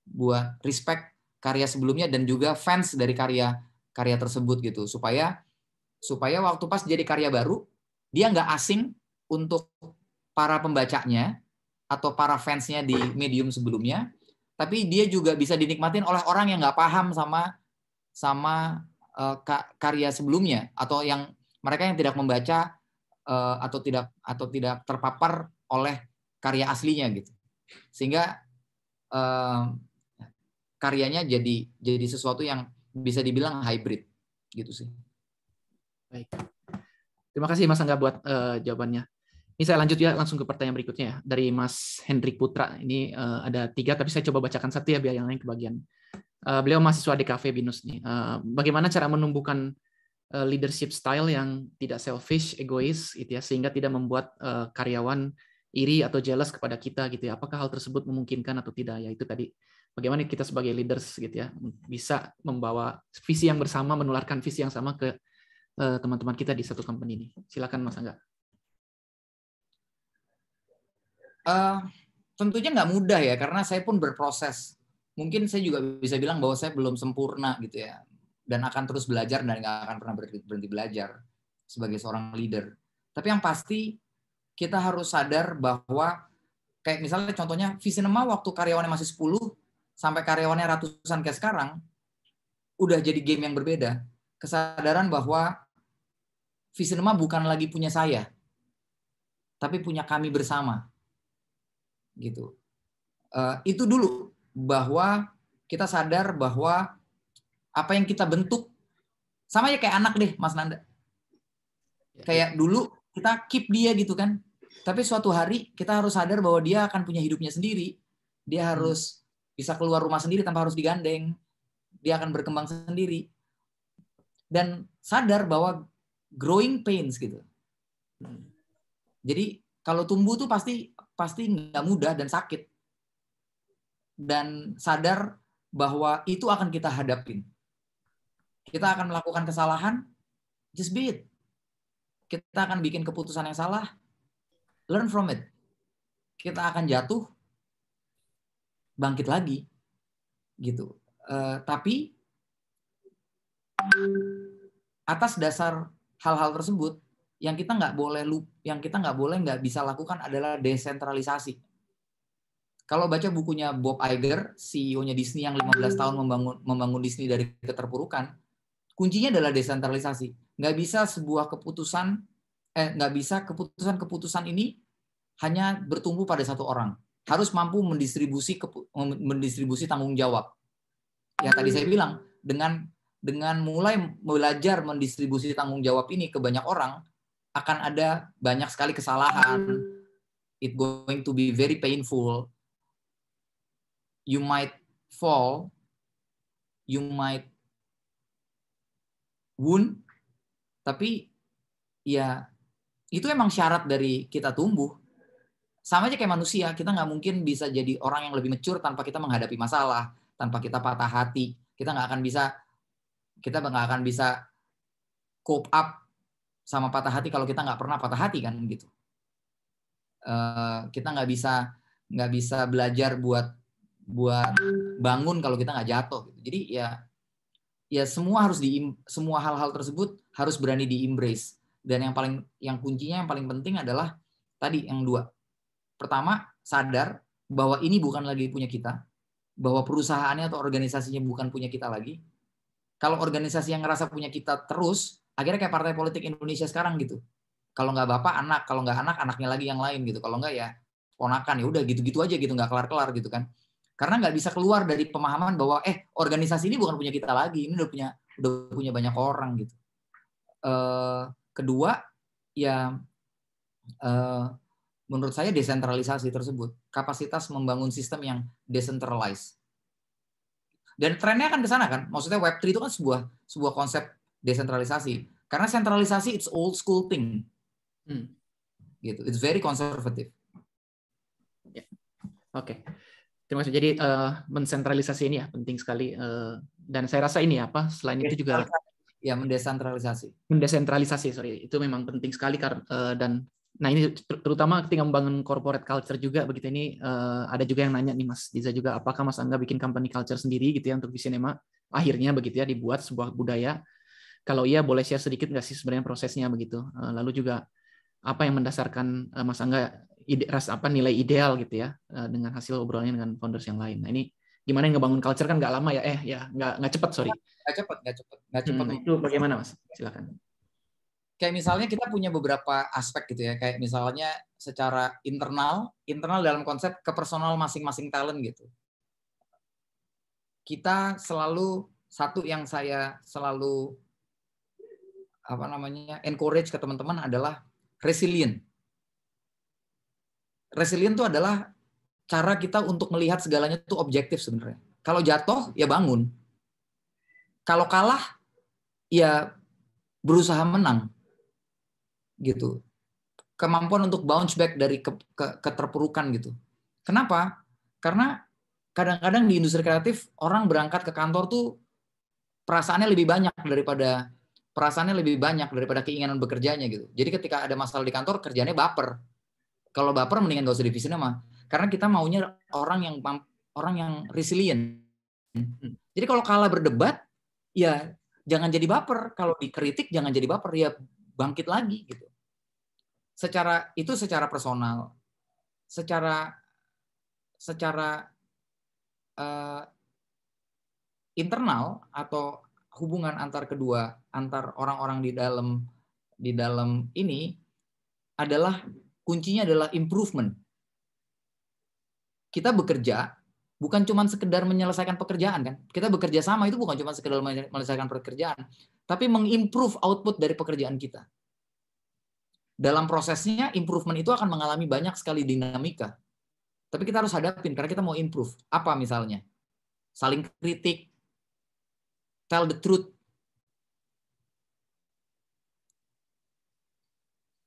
buat respect karya sebelumnya dan juga fans dari karya karya tersebut gitu supaya supaya waktu pas jadi karya baru dia nggak asing untuk para pembacanya atau para fansnya di medium sebelumnya, tapi dia juga bisa dinikmatin oleh orang yang nggak paham sama sama uh, karya sebelumnya atau yang mereka yang tidak membaca uh, atau tidak atau tidak terpapar oleh karya aslinya gitu, sehingga uh, karyanya jadi jadi sesuatu yang bisa dibilang hybrid gitu sih. Baik. Terima kasih Mas Angga buat uh, jawabannya. Ini saya lanjut ya langsung ke pertanyaan berikutnya ya dari Mas Hendrik Putra. Ini uh, ada tiga tapi saya coba bacakan satu ya biar yang lain kebagian. Uh, beliau mahasiswa DKV Binus nih. Uh, bagaimana cara menumbuhkan uh, leadership style yang tidak selfish, egois gitu ya sehingga tidak membuat uh, karyawan iri atau jealous kepada kita gitu ya. Apakah hal tersebut memungkinkan atau tidak ya itu tadi bagaimana kita sebagai leaders gitu ya bisa membawa visi yang bersama menularkan visi yang sama ke teman-teman uh, teman -teman kita di satu company ini. Silakan Mas Angga. Uh, tentunya nggak mudah ya karena saya pun berproses. Mungkin saya juga bisa bilang bahwa saya belum sempurna gitu ya dan akan terus belajar dan nggak akan pernah berhenti, belajar sebagai seorang leader. Tapi yang pasti kita harus sadar bahwa kayak misalnya contohnya Visinema waktu karyawannya masih 10 sampai karyawannya ratusan kayak sekarang udah jadi game yang berbeda. Kesadaran bahwa Visinema bukan lagi punya saya tapi punya kami bersama gitu. Uh, itu dulu bahwa kita sadar bahwa apa yang kita bentuk sama ya kayak anak deh, Mas Nanda. Ya, kayak ya. dulu kita keep dia gitu kan, tapi suatu hari kita harus sadar bahwa dia akan punya hidupnya sendiri. Dia hmm. harus bisa keluar rumah sendiri tanpa harus digandeng. Dia akan berkembang sendiri. Dan sadar bahwa growing pains gitu. Hmm. Jadi kalau tumbuh tuh pasti pasti nggak mudah dan sakit. Dan sadar bahwa itu akan kita hadapin. Kita akan melakukan kesalahan, just be it. Kita akan bikin keputusan yang salah, learn from it. Kita akan jatuh, bangkit lagi, gitu. Uh, tapi atas dasar hal-hal tersebut, yang kita nggak boleh lupa, yang kita nggak boleh nggak bisa lakukan adalah desentralisasi. Kalau baca bukunya Bob Iger, CEO-nya Disney yang 15 tahun membangun membangun Disney dari keterpurukan, kuncinya adalah desentralisasi. Nggak bisa sebuah keputusan, eh, nggak bisa keputusan-keputusan ini hanya bertumbuh pada satu orang. Harus mampu mendistribusi mendistribusi tanggung jawab. Yang tadi saya bilang dengan dengan mulai belajar mendistribusi tanggung jawab ini ke banyak orang, akan ada banyak sekali kesalahan. It going to be very painful. You might fall. You might wound. Tapi ya itu emang syarat dari kita tumbuh. Sama aja kayak manusia, kita nggak mungkin bisa jadi orang yang lebih mature tanpa kita menghadapi masalah, tanpa kita patah hati. Kita nggak akan bisa kita nggak akan bisa cope up sama patah hati kalau kita nggak pernah patah hati kan gitu. Eh, kita nggak bisa nggak bisa belajar buat buat bangun kalau kita nggak jatuh. Gitu. Jadi ya ya semua harus di semua hal-hal tersebut harus berani di embrace dan yang paling yang kuncinya yang paling penting adalah tadi yang dua pertama sadar bahwa ini bukan lagi punya kita bahwa perusahaannya atau organisasinya bukan punya kita lagi kalau organisasi yang ngerasa punya kita terus akhirnya kayak partai politik Indonesia sekarang gitu kalau nggak bapak anak kalau nggak anak anaknya lagi yang lain gitu kalau nggak ya ponakan ya udah gitu-gitu aja gitu nggak kelar-kelar gitu kan karena nggak bisa keluar dari pemahaman bahwa eh organisasi ini bukan punya kita lagi ini udah punya udah punya banyak orang gitu uh, kedua ya uh, menurut saya desentralisasi tersebut kapasitas membangun sistem yang decentralized dan trennya akan ke sana kan maksudnya web 3 itu kan sebuah sebuah konsep desentralisasi. Karena sentralisasi it's old school thing. Hmm. Gitu. It's very conservative. Yeah. Oke. Okay. Terima kasih. Jadi uh, mensentralisasi ini ya penting sekali uh, dan saya rasa ini ya, apa selain itu juga ya mendesentralisasi. Mendesentralisasi, sorry. Itu memang penting sekali karena uh, dan nah ini terutama ketika membangun corporate culture juga begitu ini uh, ada juga yang nanya nih Mas Diza juga apakah Mas Angga bikin company culture sendiri gitu ya untuk di cinema akhirnya begitu ya dibuat sebuah budaya kalau iya, boleh share sedikit nggak sih sebenarnya prosesnya begitu? Eh, lalu juga apa yang mendasarkan eh, Mas Angga ide, ras apa nilai ideal gitu ya eh, dengan hasil obrolannya dengan founders yang lain. Nah ini gimana yang ngebangun culture kan nggak lama ya? Eh ya nggak nggak cepet sorry. Nggak cepet nggak cepet nggak cepet Hmm, itu bagaimana mas? Silakan. Kayak misalnya kita punya beberapa aspek gitu ya. Kayak misalnya secara internal, internal dalam konsep kepersonal masing-masing talent gitu. Kita selalu satu yang saya selalu apa namanya encourage ke teman-teman adalah resilient. Resilient itu adalah cara kita untuk melihat segalanya itu objektif sebenarnya. Kalau jatuh ya bangun. Kalau kalah ya berusaha menang. Gitu. Kemampuan untuk bounce back dari ke, ke, keterpurukan gitu. Kenapa? Karena kadang-kadang di industri kreatif orang berangkat ke kantor tuh perasaannya lebih banyak daripada perasaannya lebih banyak daripada keinginan bekerjanya gitu. Jadi ketika ada masalah di kantor kerjanya baper. Kalau baper mendingan gak usah divisi nama. Karena kita maunya orang yang orang yang resilient. Jadi kalau kalah berdebat ya jangan jadi baper. Kalau dikritik jangan jadi baper ya bangkit lagi gitu. Secara itu secara personal. Secara secara uh, internal atau hubungan antar kedua antar orang-orang di dalam di dalam ini adalah kuncinya adalah improvement. Kita bekerja bukan cuma sekedar menyelesaikan pekerjaan kan. Kita bekerja sama itu bukan cuma sekedar menyelesaikan pekerjaan, tapi mengimprove output dari pekerjaan kita. Dalam prosesnya improvement itu akan mengalami banyak sekali dinamika. Tapi kita harus hadapin karena kita mau improve. Apa misalnya? Saling kritik, Tell the truth.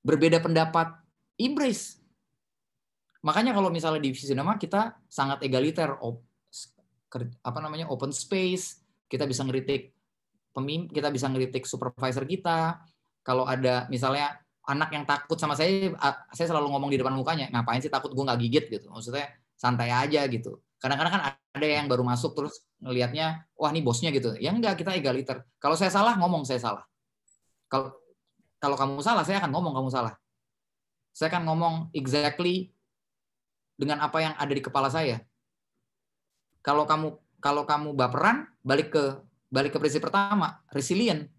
Berbeda pendapat, embrace. Makanya kalau misalnya di nama kita sangat egaliter, op, apa namanya open space, kita bisa ngeritik pemimpin, kita bisa ngeritik supervisor kita. Kalau ada misalnya anak yang takut sama saya, saya selalu ngomong di depan mukanya, ngapain sih takut gue nggak gigit gitu. Maksudnya santai aja gitu Kadang-kadang kan ada yang baru masuk terus ngelihatnya, wah ini bosnya gitu. Ya enggak, kita egaliter. Kalau saya salah, ngomong saya salah. Kalau kalau kamu salah, saya akan ngomong kamu salah. Saya akan ngomong exactly dengan apa yang ada di kepala saya. Kalau kamu kalau kamu baperan, balik ke balik ke prinsip pertama, resilient.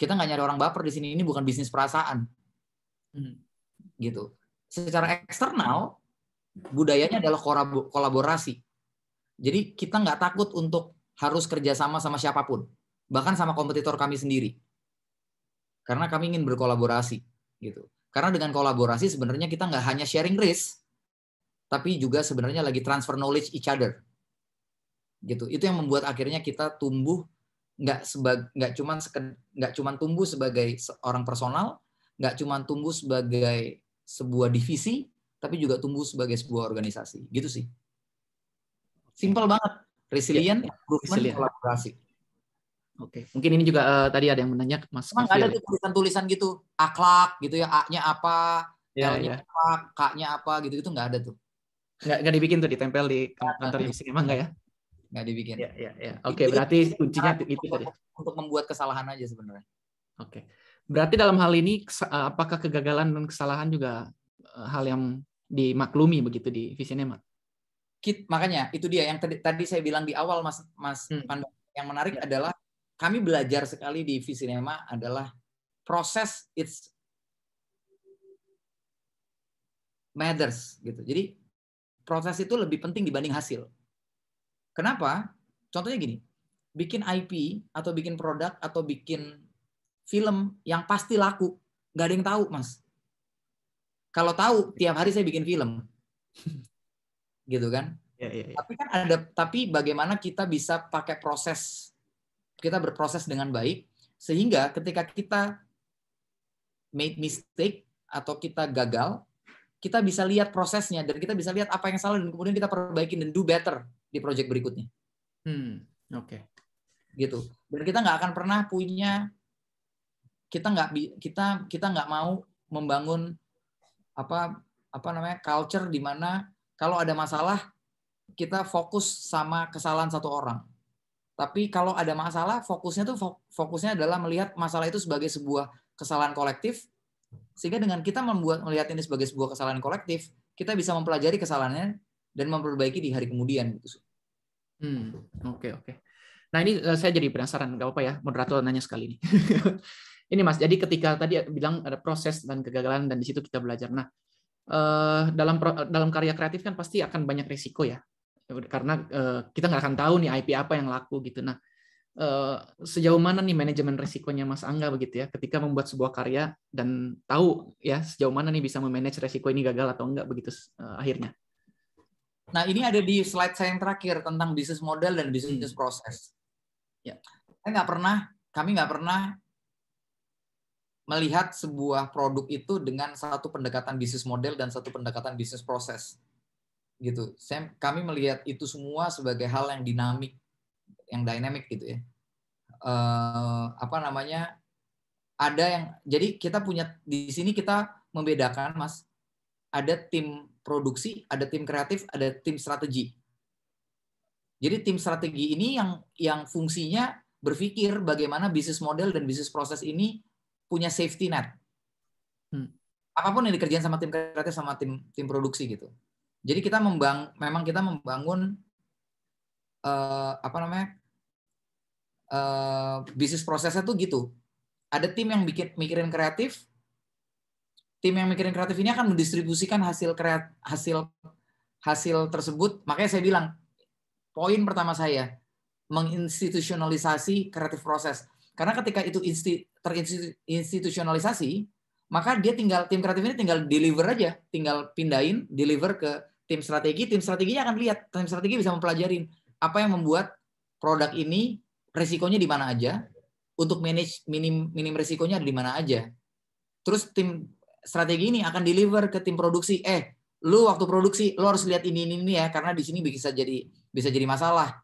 Kita nggak nyari orang baper di sini. Ini bukan bisnis perasaan. Hmm. Gitu. Secara eksternal, budayanya adalah kolaborasi. Jadi kita nggak takut untuk harus kerjasama sama siapapun, bahkan sama kompetitor kami sendiri, karena kami ingin berkolaborasi gitu. Karena dengan kolaborasi sebenarnya kita nggak hanya sharing risk, tapi juga sebenarnya lagi transfer knowledge each other. Gitu. Itu yang membuat akhirnya kita tumbuh nggak sebag nggak cuman nggak cuman tumbuh sebagai seorang personal, nggak cuman tumbuh sebagai sebuah divisi, tapi juga tumbuh sebagai sebuah organisasi. Gitu sih. simpel banget. Resilient, ya, improvement, iya. resilient. kolaborasi. Oke, mungkin ini juga uh, tadi ada yang menanya Mas. Emang ada tuh tulisan-tulisan gitu, akhlak gitu ya, A-nya apa, ya, L-nya ya. apa, K-nya apa gitu gitu nggak ada tuh. Nggak, nggak dibikin tuh ditempel di kan- kantor divisi emang nggak ya? Nggak dibikin. Ya, ya, ya. Oke, okay, berarti kuncinya itu, itu tadi. Untuk membuat kesalahan aja sebenarnya. Oke. Berarti dalam hal ini eh, apakah kegagalan dan kesalahan juga eh, hal yang dimaklumi begitu di Visinema. Kit, makanya itu dia yang tadi, tadi saya bilang di awal Mas Mas hmm. Pandu, Yang menarik ya. adalah kami belajar sekali di Visinema adalah proses it's matters gitu. Jadi proses itu lebih penting dibanding hasil. Kenapa? Contohnya gini, bikin IP atau bikin produk atau bikin film yang pasti laku, nggak ada yang tahu, Mas. Kalau tahu tiap hari saya bikin film. gitu kan? Ya, ya, ya. Tapi kan ada tapi bagaimana kita bisa pakai proses kita berproses dengan baik sehingga ketika kita made mistake atau kita gagal, kita bisa lihat prosesnya dan kita bisa lihat apa yang salah dan kemudian kita perbaiki dan do better di project berikutnya. Hmm, oke. Okay. Gitu. Dan kita nggak akan pernah punya kita nggak kita kita nggak mau membangun apa apa namanya culture di mana kalau ada masalah kita fokus sama kesalahan satu orang. Tapi kalau ada masalah fokusnya tuh fokusnya adalah melihat masalah itu sebagai sebuah kesalahan kolektif sehingga dengan kita membuat melihat ini sebagai sebuah kesalahan kolektif kita bisa mempelajari kesalahannya dan memperbaiki di hari kemudian gitu. Hmm, oke okay, oke. Okay. Nah ini eh, saya jadi penasaran, nggak apa-apa ya, moderator nanya sekali ini. ini Mas, jadi ketika tadi bilang ada proses dan kegagalan dan di situ kita belajar. Nah eh, dalam eh, dalam karya kreatif kan pasti akan banyak risiko ya, karena kita nggak akan tahu nih IP apa yang laku gitu. Nah sejauh mana nih manajemen risikonya Mas Angga begitu ya ketika membuat sebuah karya dan tahu ya sejauh mana nih bisa memanage risiko ini gagal atau enggak begitu akhirnya. Nah, ini ada di slide saya yang terakhir tentang bisnis model dan bisnis hmm. proses. Ya. Saya nggak pernah, kami nggak pernah melihat sebuah produk itu dengan satu pendekatan bisnis model dan satu pendekatan bisnis proses. Gitu. Saya, kami melihat itu semua sebagai hal yang dinamik, yang dinamik gitu ya. Uh, apa namanya? Ada yang jadi kita punya di sini kita membedakan, Mas. Ada tim produksi, ada tim kreatif, ada tim strategi. Jadi tim strategi ini yang yang fungsinya berpikir bagaimana bisnis model dan bisnis proses ini punya safety net. Hmm. Apapun yang dikerjain sama tim kreatif sama tim tim produksi gitu. Jadi kita membang memang kita membangun uh, apa namanya? Uh, bisnis prosesnya tuh gitu. Ada tim yang bikin mikirin kreatif, tim yang mikirin kreatif ini akan mendistribusikan hasil kreat, hasil hasil tersebut. Makanya saya bilang poin pertama saya menginstitusionalisasi kreatif proses. Karena ketika itu terinstitusionalisasi, maka dia tinggal tim kreatif ini tinggal deliver aja, tinggal pindahin deliver ke tim strategi, tim strateginya akan lihat, tim strategi bisa mempelajari apa yang membuat produk ini resikonya di mana aja, untuk manage minim minim resikonya di mana aja. Terus tim strategi ini akan deliver ke tim produksi, eh lu waktu produksi lu harus lihat ini ini, ini ya karena di sini bisa jadi bisa jadi masalah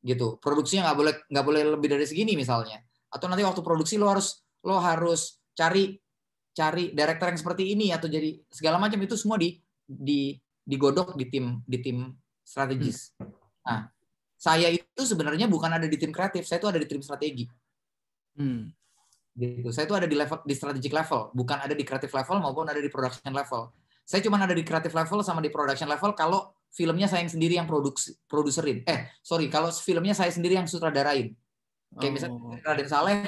gitu produksinya nggak boleh nggak boleh lebih dari segini misalnya atau nanti waktu produksi lo harus lo harus cari cari director yang seperti ini atau jadi segala macam itu semua di di digodok di tim di tim strategis. Hmm. Nah, saya itu sebenarnya bukan ada di tim kreatif, saya itu ada di tim strategi. Hmm. Gitu. Saya itu ada di level di strategic level, bukan ada di kreatif level maupun ada di production level. Saya cuma ada di kreatif level sama di production level kalau filmnya saya yang sendiri yang produksi produserin. Eh, sorry, kalau filmnya saya sendiri yang sutradarain. Kayak oh. misalnya Raden Saleh,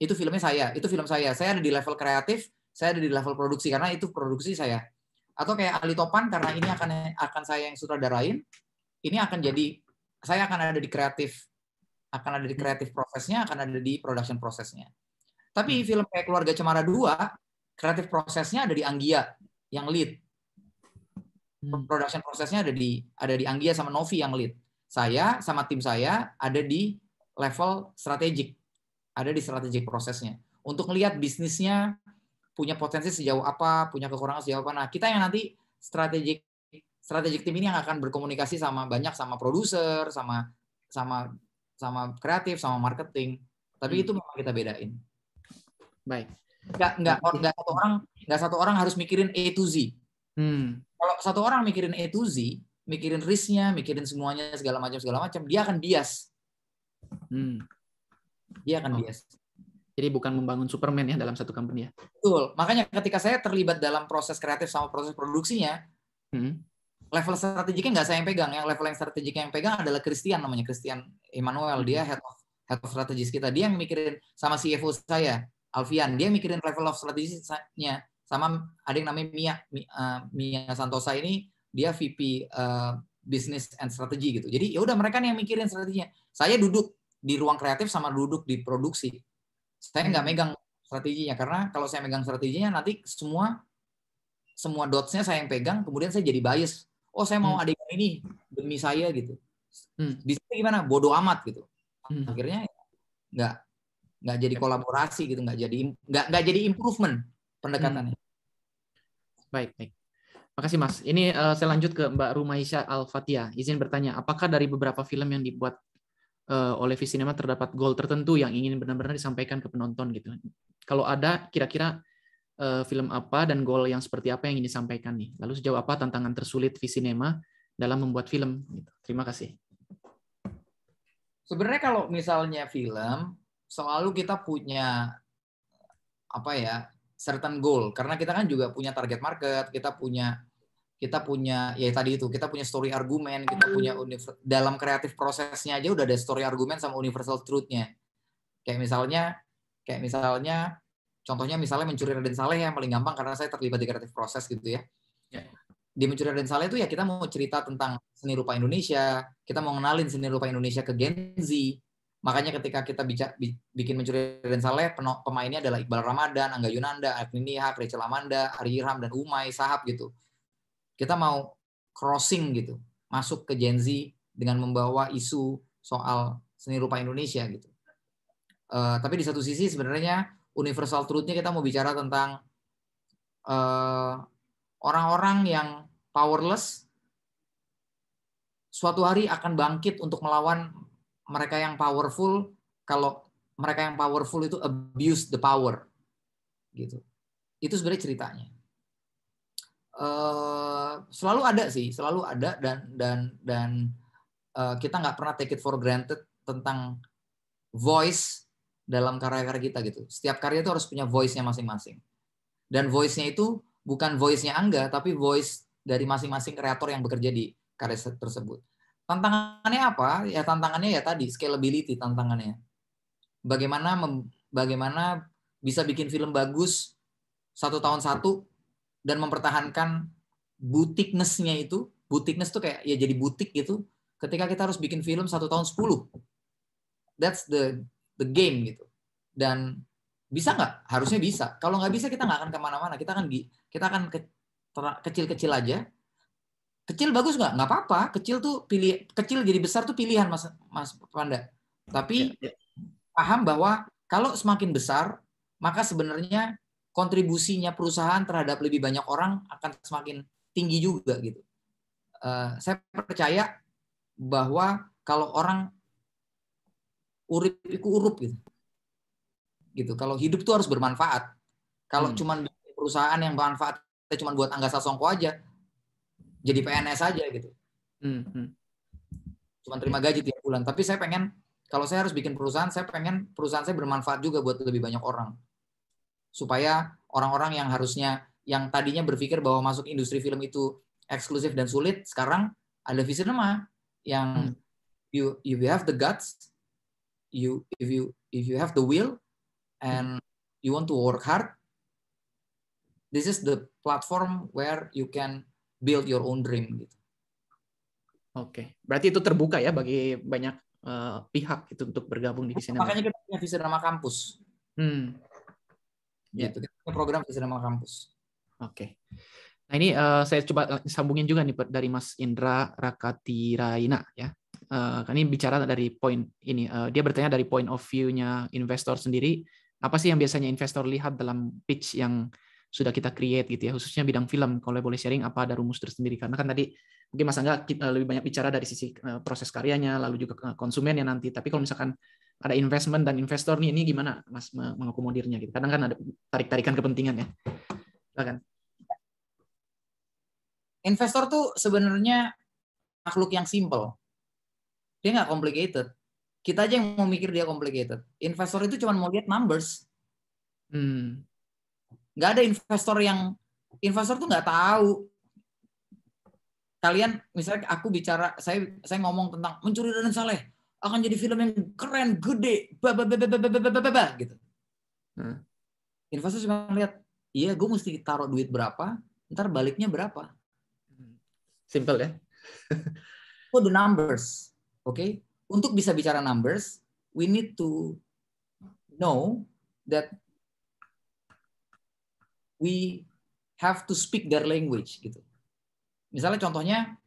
itu filmnya saya, itu film saya. Saya ada di level kreatif, saya ada di level produksi karena itu produksi saya. Atau kayak Ali Topan karena ini akan akan saya yang sutradarain, ini akan jadi saya akan ada di kreatif akan ada di kreatif prosesnya, akan ada di production prosesnya. Tapi hmm. film kayak Keluarga Cemara 2, kreatif prosesnya ada di Anggia yang lead Hmm. production prosesnya ada di ada di Anggia sama Novi yang lead. Saya sama tim saya ada di level strategik, ada di strategik prosesnya. Untuk melihat bisnisnya punya potensi sejauh apa, punya kekurangan sejauh apa. Nah, kita yang nanti strategik strategik tim ini yang akan berkomunikasi sama banyak sama produser, sama sama sama kreatif, sama marketing. Tapi hmm. itu memang kita bedain. Baik. Nggak nggak nggak satu orang nggak satu orang harus mikirin A to Z Hmm. Kalau satu orang mikirin A to Z, mikirin risknya, mikirin semuanya segala macam segala macam, dia akan bias. Hmm. Dia akan oh. bias. Jadi bukan membangun Superman ya dalam satu company ya. Betul. Makanya ketika saya terlibat dalam proses kreatif sama proses produksinya, hmm. level strategiknya nggak saya yang pegang. Yang level yang strategik yang pegang adalah Christian namanya Christian Emmanuel. Dia hmm. head of head of strategis kita. Dia yang mikirin sama CFO saya, Alfian. Dia mikirin level of strategisnya sama ada yang namanya Mia eh, Mia Santosa ini dia VP uh, eh, bisnis and strategi gitu. Jadi ya udah mereka nih yang mikirin strateginya. Saya duduk di ruang kreatif sama duduk di produksi. Saya nggak megang strateginya karena kalau saya megang strateginya nanti semua semua dotsnya saya yang pegang, kemudian saya jadi bias. Oh saya mau hmm. ini demi saya gitu. Hmm. Di sini gimana? Bodoh amat gitu. Hmm. Akhirnya nggak nggak jadi kolaborasi gitu, nggak jadi nggak nggak jadi improvement pendekatannya. Hmm. Baik, baik. Makasih Mas. Ini uh, saya lanjut ke Mbak Rumaisha Al-Fatia. Izin bertanya, apakah dari beberapa film yang dibuat uh, oleh Visinema terdapat goal tertentu yang ingin benar-benar disampaikan ke penonton gitu? Kalau ada, kira-kira uh, film apa dan goal yang seperti apa yang ingin disampaikan nih? Lalu sejauh apa tantangan tersulit Visinema dalam membuat film? Gitu. Terima kasih. Sebenarnya kalau misalnya film, selalu kita punya apa ya certain goal karena kita kan juga punya target market kita punya kita punya ya tadi itu kita punya story argument kita hmm. punya dalam kreatif prosesnya aja udah ada story argument sama universal truth-nya kayak misalnya kayak misalnya contohnya misalnya mencuri Raden Saleh yang paling gampang karena saya terlibat di kreatif proses gitu ya, ya. di mencuri Raden Saleh itu ya kita mau cerita tentang seni rupa Indonesia kita mau ngenalin seni rupa Indonesia ke Gen Z Makanya ketika kita bikin mencuri dan saleh, pemainnya adalah Iqbal Ramadan, Angga Yunanda, Agni Nihak, Rachel Amanda, Ari Irham, dan Umay, Sahab gitu. Kita mau crossing gitu, masuk ke Gen Z dengan membawa isu soal seni rupa Indonesia gitu. Uh, tapi di satu sisi sebenarnya universal truth-nya kita mau bicara tentang eh, orang-orang uh, orang -orang yang powerless suatu hari akan bangkit untuk melawan mereka yang powerful kalau mereka yang powerful itu abuse the power gitu itu sebenarnya ceritanya uh, selalu ada sih selalu ada dan dan dan uh, kita nggak pernah take it for granted tentang voice dalam karya-karya kita gitu setiap karya itu harus punya voice-nya masing-masing dan voice-nya itu bukan voice-nya Angga tapi voice dari masing-masing kreator yang bekerja di karya tersebut Tantangannya apa? Ya tantangannya ya tadi scalability tantangannya. Bagaimana mem, bagaimana bisa bikin film bagus satu tahun satu dan mempertahankan butiknessnya itu. Butikness tuh kayak ya jadi butik gitu. Ketika kita harus bikin film satu tahun sepuluh. That's the the game gitu. Dan bisa nggak? Harusnya bisa. Kalau nggak bisa kita nggak akan kemana-mana. Kita akan kita akan kecil-kecil aja Kecil bagus nggak? Nggak apa-apa. Kecil tuh pilih kecil jadi besar tuh pilihan Mas Mas Panda. Tapi ya, ya. paham bahwa kalau semakin besar maka sebenarnya kontribusinya perusahaan terhadap lebih banyak orang akan semakin tinggi juga gitu. Uh, saya percaya bahwa kalau orang urip itu urup gitu. Gitu. Kalau hidup tuh harus bermanfaat. Kalau hmm. cuman perusahaan yang bermanfaat cuma buat angga songko aja, jadi PNS aja gitu. Hmm, hmm. Cuman terima gaji tiap bulan. Tapi saya pengen kalau saya harus bikin perusahaan, saya pengen perusahaan saya bermanfaat juga buat lebih banyak orang. Supaya orang-orang yang harusnya yang tadinya berpikir bahwa masuk industri film itu eksklusif dan sulit, sekarang ada visinema yang hmm. you you have the guts, you if you if you have the will and you want to work hard, this is the platform where you can build your own dream gitu. Oke, berarti itu terbuka ya bagi banyak uh, pihak itu untuk bergabung di sini. Makanya kita punya Visinema Kampus. Hmm. Ya. Gitu. Yeah. Kita punya program Visinema Kampus. Oke. Okay. Nah ini uh, saya coba sambungin juga nih dari Mas Indra Rakati Raina ya. Uh, ini bicara dari poin ini. Uh, dia bertanya dari point of view-nya investor sendiri. Apa sih yang biasanya investor lihat dalam pitch yang sudah kita create gitu ya khususnya bidang film kalau boleh sharing apa ada rumus tersendiri karena kan tadi mungkin Mas Angga eh, lebih banyak bicara dari sisi eh, proses karyanya lalu juga konsumen ya nanti tapi kalau misalkan ada investment dan investor nih ini gimana Mas mengakomodirnya gitu kadang kan ada tarik-tarikan kepentingan ya kan? investor tuh sebenarnya makhluk yang simple dia nggak complicated kita aja yang mau mikir dia complicated investor itu cuma mau lihat numbers hmm nggak ada investor yang investor tuh nggak tahu kalian misalnya aku bicara saya saya ngomong tentang mencuri dan saleh akan jadi film yang keren gede bababababababababab gitu hmm. investor cuma lihat iya gue mesti taruh duit berapa ntar baliknya berapa simple ya for the numbers oke okay? untuk bisa bicara numbers we need to know that we have to speak their language gitu. Misalnya contohnya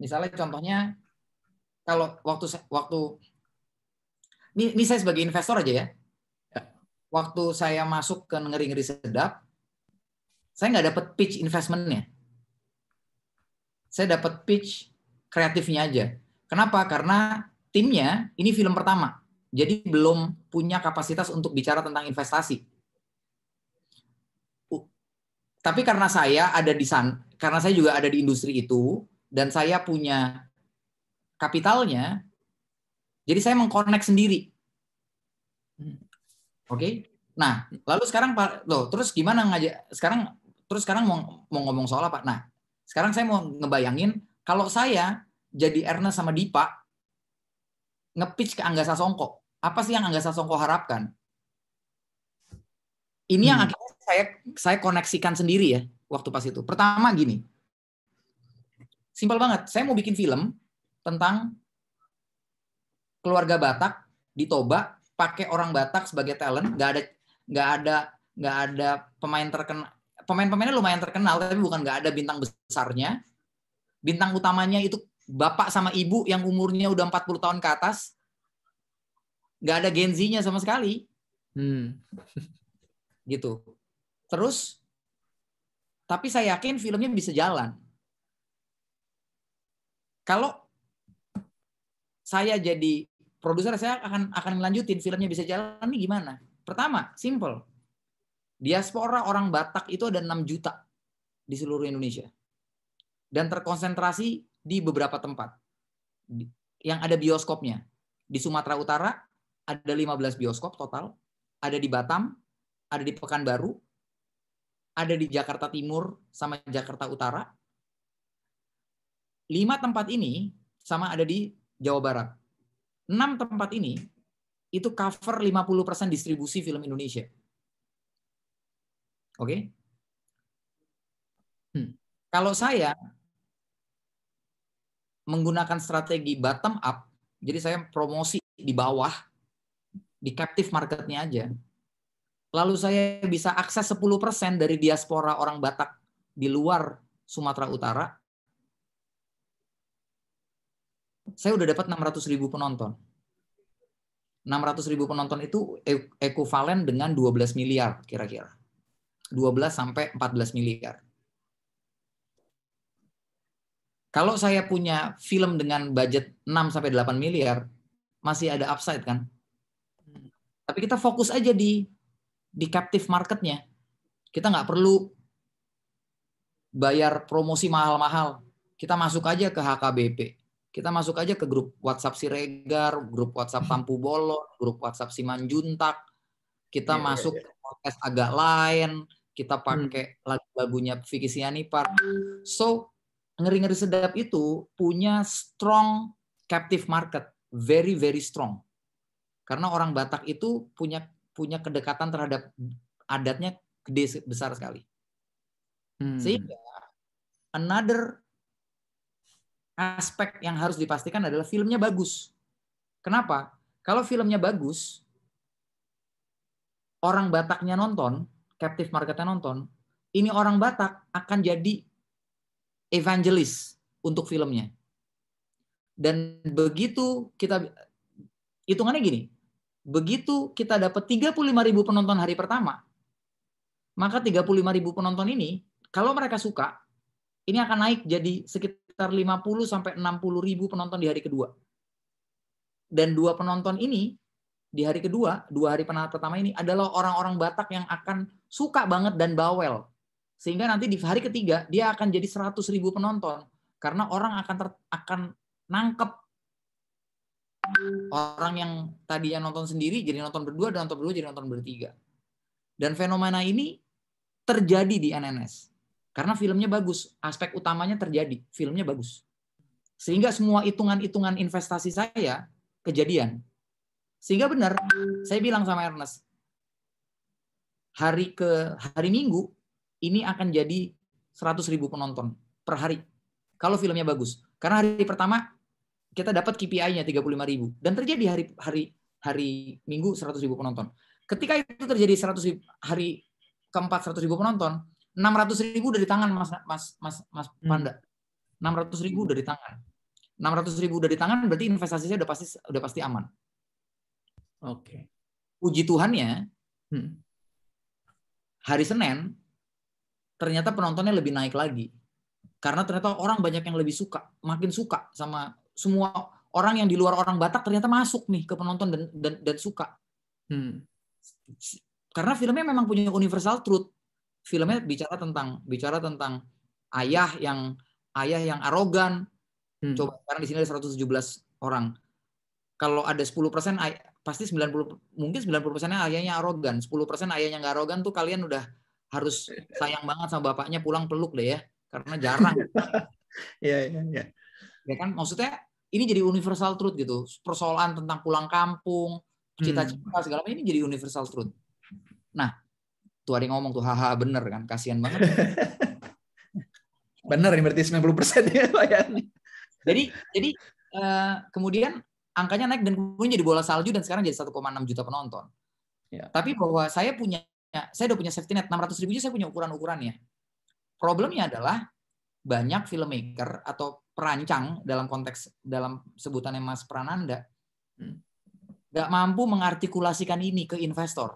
misalnya contohnya kalau waktu waktu ini, ini saya sebagai investor aja ya. ya. Waktu saya masuk ke ngeri-ngeri sedap, saya nggak dapat pitch investmentnya. Saya dapat pitch kreatifnya aja. Kenapa? Karena timnya ini film pertama, jadi belum punya kapasitas untuk bicara tentang investasi tapi karena saya ada di sana, karena saya juga ada di industri itu dan saya punya kapitalnya, jadi saya mengkonek sendiri. Oke. Okay? Nah, lalu sekarang Pak, loh, terus gimana ngajak sekarang terus sekarang mau, mau ngomong soal apa? Nah, sekarang saya mau ngebayangin kalau saya jadi Erna sama Dipa ngepitch ke Angga Sasongko. Apa sih yang Angga Sasongko harapkan? Ini hmm. yang akhirnya saya saya koneksikan sendiri ya waktu pas itu. Pertama gini, simpel banget. Saya mau bikin film tentang keluarga Batak di Toba pakai orang Batak sebagai talent, Gak ada nggak ada nggak ada pemain terkenal pemain-pemainnya lumayan terkenal tapi bukan gak ada bintang besarnya bintang utamanya itu bapak sama ibu yang umurnya udah 40 tahun ke atas Gak ada genzinya sama sekali hmm. gitu Terus, tapi saya yakin filmnya bisa jalan. Kalau saya jadi produser, saya akan akan lanjutin filmnya bisa jalan ini gimana? Pertama, simple. Diaspora orang Batak itu ada 6 juta di seluruh Indonesia. Dan terkonsentrasi di beberapa tempat. Yang ada bioskopnya. Di Sumatera Utara ada 15 bioskop total. Ada di Batam, ada di Pekanbaru, ada di Jakarta Timur sama Jakarta Utara. Lima tempat ini sama ada di Jawa Barat. Enam tempat ini itu cover 50% distribusi film Indonesia. Oke? Okay? Hmm. Kalau saya menggunakan strategi bottom up, jadi saya promosi di bawah, di captive marketnya aja, lalu saya bisa akses 10% dari diaspora orang Batak di luar Sumatera Utara, saya udah dapat 600 ribu penonton. 600 ribu penonton itu e-, ekuvalen dengan 12 miliar kira-kira. 12 sampai 14 miliar. Kalau saya punya film dengan budget 6 sampai 8 miliar, masih ada upside kan? Tapi kita fokus aja di di captive marketnya. Kita nggak perlu bayar promosi mahal-mahal. Kita masuk aja ke HKBP. Kita masuk aja ke grup WhatsApp Siregar, grup WhatsApp Tampu Bolon, grup WhatsApp Simanjuntak. Kita yeah, iya, masuk yeah, yeah. ke podcast agak lain. Kita pakai hmm. lagu-lagunya Vicky Sianipar. So, ngeri-ngeri sedap itu punya strong captive market. Very, very strong. Karena orang Batak itu punya punya kedekatan terhadap adatnya gede besar sekali. Hmm. Sehingga another aspek yang harus dipastikan adalah filmnya bagus. Kenapa? Kalau filmnya bagus, orang Bataknya nonton, captive marketnya nonton, ini orang Batak akan jadi evangelis untuk filmnya. Dan begitu kita hitungannya gini, begitu kita dapat 35 penonton hari pertama, maka 35 penonton ini, kalau mereka suka, ini akan naik jadi sekitar 50 sampai 60 ribu penonton di hari kedua. Dan dua penonton ini di hari kedua, dua hari pertama ini adalah orang-orang Batak yang akan suka banget dan bawel. Sehingga nanti di hari ketiga dia akan jadi 100 ribu penonton karena orang akan ter, akan nangkep orang yang tadi yang nonton sendiri jadi nonton berdua dan nonton berdua jadi nonton bertiga. Dan fenomena ini terjadi di NNS. Karena filmnya bagus, aspek utamanya terjadi, filmnya bagus. Sehingga semua hitungan-hitungan investasi saya kejadian. Sehingga benar, saya bilang sama Ernest, hari ke hari Minggu ini akan jadi 100.000 ribu penonton per hari. Kalau filmnya bagus. Karena hari pertama kita dapat KPI-nya 35 ribu dan terjadi hari hari hari Minggu 100 ribu penonton. Ketika itu terjadi 100 ribu, hari keempat 100 ribu penonton, 600 ribu dari tangan Mas Mas Mas Mas hmm. Panda. 600 ribu dari tangan. 600 ribu dari tangan berarti investasinya udah pasti udah pasti aman. Oke. Okay. Puji Tuhannya, hmm. hari Senin ternyata penontonnya lebih naik lagi karena ternyata orang banyak yang lebih suka, makin suka sama semua orang yang di luar orang Batak ternyata masuk nih ke penonton dan dan, dan suka. Hmm. Karena filmnya memang punya universal truth. Filmnya bicara tentang bicara tentang ayah yang ayah yang arogan. Hmm. Coba sekarang di sini ada 117 orang. Kalau ada 10 persen pasti 90 mungkin 90 persennya ayahnya arogan. 10 persen ayahnya nggak arogan tuh kalian udah harus sayang banget sama bapaknya pulang peluk deh ya karena jarang. Iya iya iya ya kan maksudnya ini jadi universal truth gitu persoalan tentang pulang kampung cita-cita hmm. segala macam ini jadi universal truth nah tuh ada yang ngomong tuh haha bener kan kasihan banget bener ini berarti 90 persen ya jadi jadi uh, kemudian angkanya naik dan kemudian jadi bola salju dan sekarang jadi 1,6 juta penonton ya. tapi bahwa saya punya saya udah punya safety net 600 ribu aja saya punya ukuran ukurannya problemnya adalah banyak filmmaker atau perancang dalam konteks dalam sebutannya Mas Prananda hmm. nggak mampu mengartikulasikan ini ke investor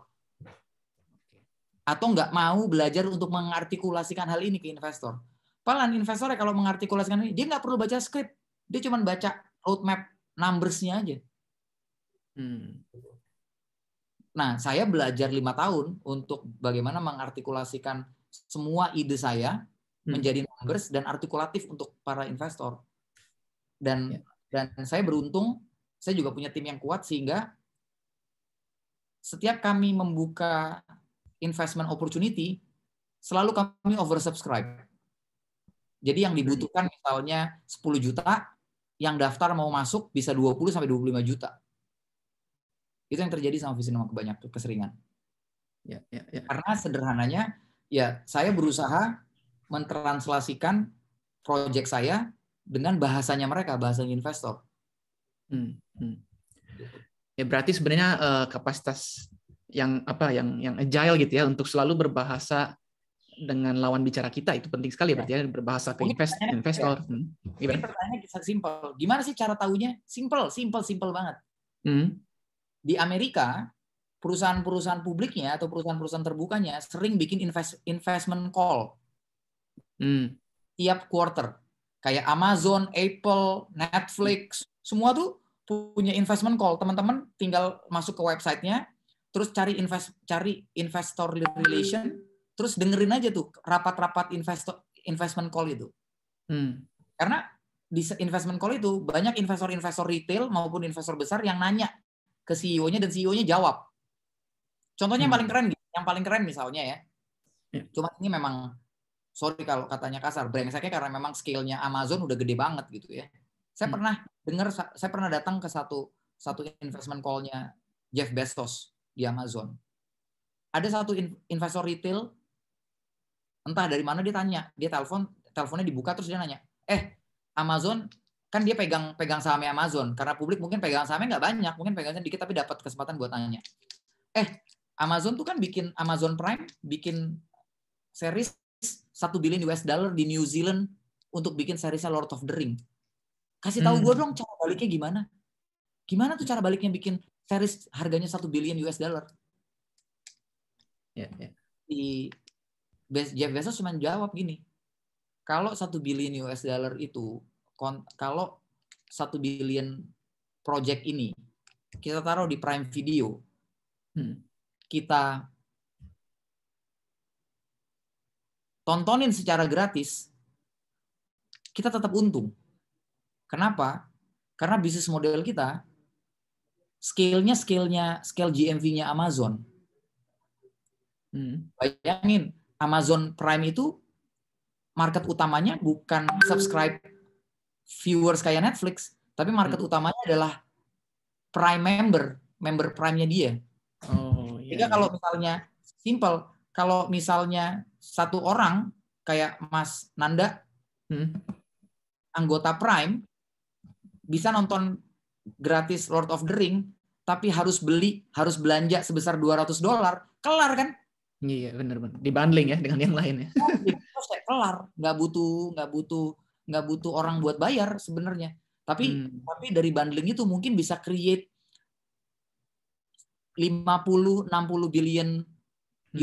atau nggak mau belajar untuk mengartikulasikan hal ini ke investor. Palan investor kalau mengartikulasikan ini dia nggak perlu baca skrip, dia cuma baca roadmap numbersnya aja. Hmm. Nah, saya belajar lima tahun untuk bagaimana mengartikulasikan semua ide saya Hmm. menjadi numbers dan artikulatif untuk para investor. Dan yeah. dan saya beruntung saya juga punya tim yang kuat sehingga setiap kami membuka investment opportunity selalu kami oversubscribe. Jadi yang dibutuhkan misalnya 10 juta, yang daftar mau masuk bisa 20 sampai 25 juta. Itu yang terjadi sama visinema kebanyakan keseringan. Ya, ya, ya. Karena sederhananya ya saya berusaha mentranslasikan proyek saya dengan bahasanya mereka, bahasa investor. Hmm, hmm. Ya berarti sebenarnya uh, kapasitas yang apa yang yang agile gitu ya untuk selalu berbahasa dengan lawan bicara kita itu penting sekali ya. berarti ya berbahasa ke invest, investor. Hmm. Ini Pertanyaannya bisa simpel. Gimana sih cara tahunya? Simple, simple, simple banget. Hmm. Di Amerika perusahaan-perusahaan publiknya atau perusahaan-perusahaan terbukanya sering bikin invest, investment call Hmm. Tiap quarter. Kayak Amazon, Apple, Netflix, semua tuh punya investment call. Teman-teman tinggal masuk ke websitenya, terus cari invest cari investor relation, terus dengerin aja tuh rapat-rapat investor investment call itu. Hmm. Karena di investment call itu banyak investor-investor retail maupun investor besar yang nanya ke CEO-nya dan CEO-nya jawab. Contohnya hmm. yang paling keren, yang paling keren misalnya ya. ya. Cuma ini memang sorry kalau katanya kasar, brengseknya karena memang skillnya Amazon udah gede banget gitu ya. Saya hmm. pernah dengar, saya pernah datang ke satu satu investment call-nya Jeff Bezos di Amazon. Ada satu investor retail, entah dari mana dia tanya, dia telepon, teleponnya dibuka terus dia nanya, eh Amazon kan dia pegang pegang sahamnya Amazon karena publik mungkin pegang sahamnya nggak banyak mungkin pegangnya dikit tapi dapat kesempatan buat tanya eh Amazon tuh kan bikin Amazon Prime bikin series satu billion US dollar di New Zealand untuk bikin seriesnya Lord of the Ring. Kasih tahu hmm. gue dong cara baliknya gimana? Gimana tuh cara baliknya bikin series harganya satu billion US dollar? Yeah, yeah. Di Jeff Bezos cuma jawab gini, kalau satu billion US dollar itu kalau satu billion project ini kita taruh di Prime Video, hmm, kita tontonin secara gratis, kita tetap untung. Kenapa? Karena bisnis model kita scale-nya scale-nya skillnya nya scale gmv nya Amazon. Hmm, bayangin Amazon Prime itu market utamanya bukan subscribe viewers kayak Netflix, tapi market hmm. utamanya adalah Prime member, member Prime-nya dia. Oh, iya. Jika iya. kalau misalnya simple, kalau misalnya satu orang kayak Mas Nanda hmm, anggota Prime bisa nonton gratis Lord of the Ring tapi harus beli harus belanja sebesar 200 dolar kelar kan iya benar benar dibanding ya dengan yang lainnya ya saya kelar nggak butuh nggak butuh nggak butuh orang buat bayar sebenarnya tapi hmm. tapi dari bundling itu mungkin bisa create 50 60 billion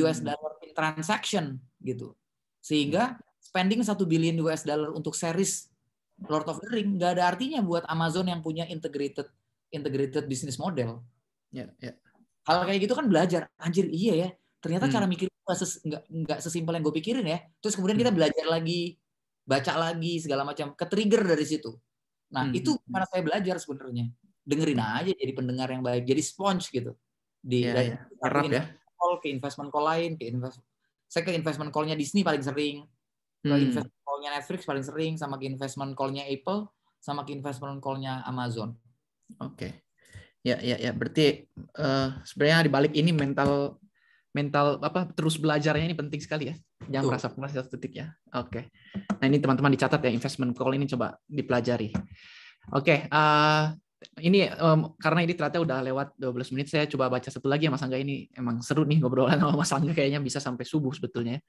US hmm. dollar in transaction gitu. Sehingga hmm. spending 1 billion US dollar untuk series Lord of the Ring nggak ada artinya buat Amazon yang punya integrated integrated business model. Ya, Yeah. Hal kayak gitu kan belajar. Anjir, iya ya. Ternyata hmm. cara mikir nggak ses, nggak sesimpel yang gue pikirin ya. Terus kemudian kita hmm. belajar lagi, baca lagi segala macam. ke trigger dari situ. Nah, hmm. itu mana hmm, saya belajar sebenarnya. Dengerin aja jadi pendengar yang baik, jadi sponge gitu. Di yeah, yeah. ya. call ke investment call lain, ke investment saya ke investment call-nya Disney paling sering ke hmm. investment call-nya Netflix paling sering sama ke investment call-nya Apple sama ke investment call-nya Amazon oke okay. ya ya ya berarti uh, sebenarnya di balik ini mental mental apa terus belajarnya ini penting sekali ya. Jangan Tuh. merasa puas satu titik ya. Oke. Okay. Nah ini teman-teman dicatat ya investment call ini coba dipelajari. Oke, okay, uh, eh, ini um, karena ini ternyata udah lewat 12 menit saya coba baca satu lagi ya Mas Angga ini emang seru nih ngobrolan sama Mas Angga kayaknya bisa sampai subuh sebetulnya.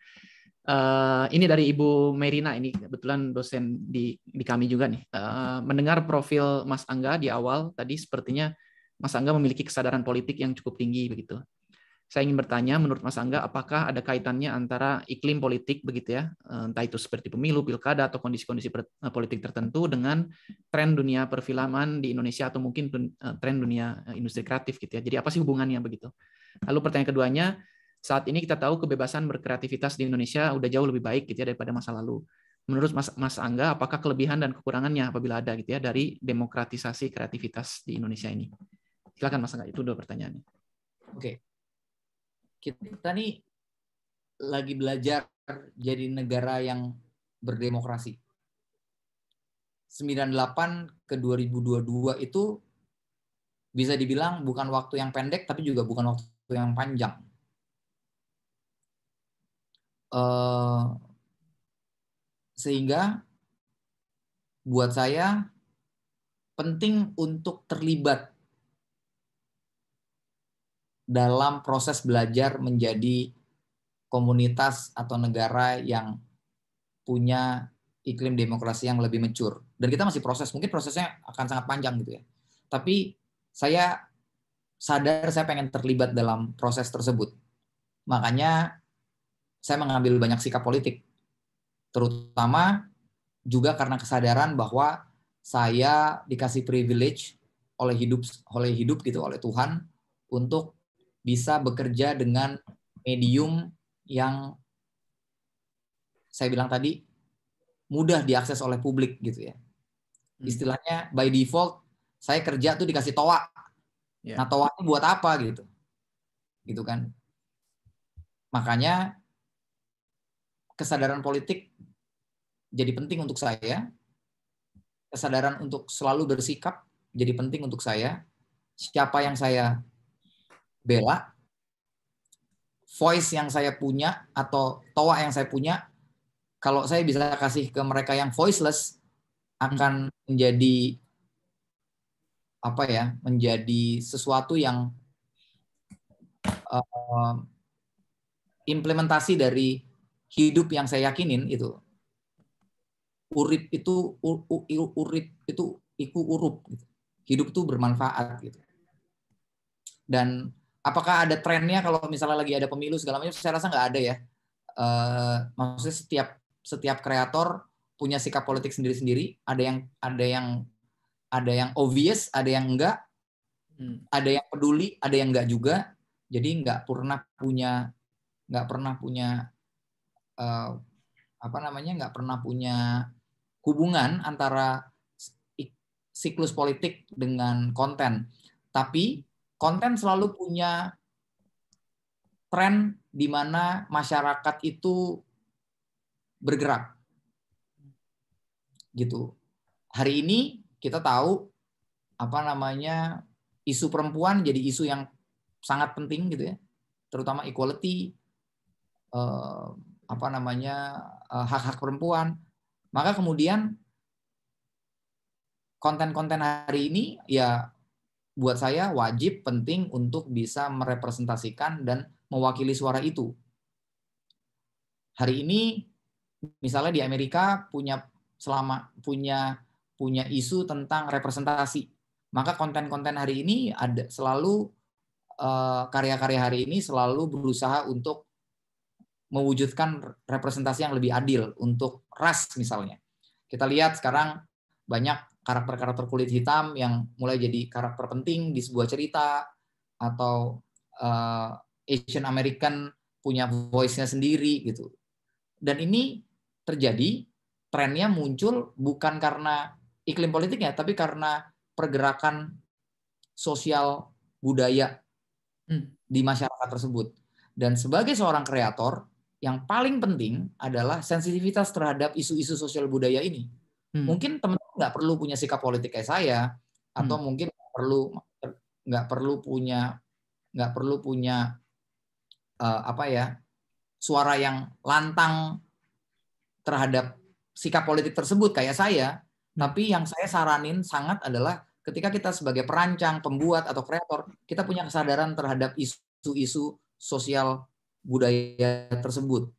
Uh, ini dari Ibu Merina ini kebetulan dosen di di kami juga nih. Uh, mendengar profil Mas Angga di awal tadi sepertinya Mas Angga memiliki kesadaran politik yang cukup tinggi begitu. Saya ingin bertanya, menurut Mas Angga, apakah ada kaitannya antara iklim politik begitu ya, eh, entah itu seperti pemilu, pilkada, atau kondisi-kondisi eh, politik tertentu dengan tren dunia perfilman di Indonesia atau mungkin eh, tren dunia industri kreatif gitu ya. Jadi apa sih hubungannya begitu? Lalu pertanyaan keduanya, saat ini kita tahu kebebasan berkreativitas di Indonesia udah jauh lebih baik gitu ya daripada masa lalu. Menurut Mas, Mas Angga, apakah kelebihan dan kekurangannya apabila ada gitu ya dari demokratisasi kreativitas di Indonesia ini? Silakan Mas Angga, itu dua pertanyaannya. Oke, kita nih lagi belajar jadi negara yang berdemokrasi. 98 ke 2022 itu bisa dibilang bukan waktu yang pendek tapi juga bukan waktu yang panjang. Eh, sehingga buat saya penting untuk terlibat dalam proses belajar menjadi komunitas atau negara yang punya iklim demokrasi yang lebih mencur. Dan kita masih proses, mungkin prosesnya akan sangat panjang gitu ya. Tapi saya sadar saya pengen terlibat dalam proses tersebut. Makanya saya mengambil banyak sikap politik. Terutama juga karena kesadaran bahwa saya dikasih privilege oleh hidup oleh hidup gitu oleh Tuhan untuk bisa bekerja dengan medium yang saya bilang tadi mudah diakses oleh publik gitu ya. Hmm. Istilahnya by default saya kerja tuh dikasih toa. Yeah. Nah toa buat apa gitu? Gitu kan? Makanya kesadaran politik jadi penting untuk saya. Kesadaran untuk selalu bersikap jadi penting untuk saya. Siapa yang saya Bela voice yang saya punya atau toa yang saya punya, kalau saya bisa kasih ke mereka yang voiceless akan menjadi apa ya, menjadi sesuatu yang uh, implementasi dari hidup yang saya yakinin itu urip itu urip itu iku urup gitu. hidup itu bermanfaat gitu dan apakah ada trennya kalau misalnya lagi ada pemilu segala macam saya rasa nggak ada ya uh, maksudnya setiap setiap kreator punya sikap politik sendiri-sendiri ada yang ada yang ada yang obvious ada yang enggak hmm. ada yang peduli ada yang enggak juga jadi nggak pernah punya nggak pernah punya uh, apa namanya nggak pernah punya hubungan antara siklus politik dengan konten tapi konten selalu hmm. punya tren di mana masyarakat itu bergerak. Gitu. Hari ini kita tahu apa namanya isu perempuan jadi isu yang sangat penting gitu ya. Terutama equality eh, apa namanya eh, hak-hak perempuan. Maka kemudian konten-konten hari ini ya buat saya wajib penting untuk bisa merepresentasikan dan mewakili suara itu. Hari ini misalnya di Amerika punya selama punya punya isu tentang representasi. Maka konten-konten hari ini ada selalu eh, karya-karya hari ini selalu berusaha untuk mewujudkan representasi yang lebih adil untuk ras misalnya. Kita lihat sekarang banyak karakter-karakter kulit hitam yang mulai jadi karakter penting di sebuah cerita atau uh, Asian American punya voice-nya sendiri gitu. Dan ini terjadi trennya muncul bukan karena iklim politiknya tapi karena pergerakan sosial budaya hmm, di masyarakat tersebut. Dan sebagai seorang kreator yang paling penting adalah sensitivitas terhadap isu-isu sosial budaya ini. Hmm. Mungkin teman nggak perlu punya sikap politik kayak saya atau hmm. mungkin nggak perlu nggak perlu punya nggak perlu punya uh, apa ya suara yang lantang terhadap sikap politik tersebut kayak saya hmm. tapi yang saya saranin sangat adalah ketika kita sebagai perancang pembuat atau kreator kita punya kesadaran terhadap isu-isu sosial budaya tersebut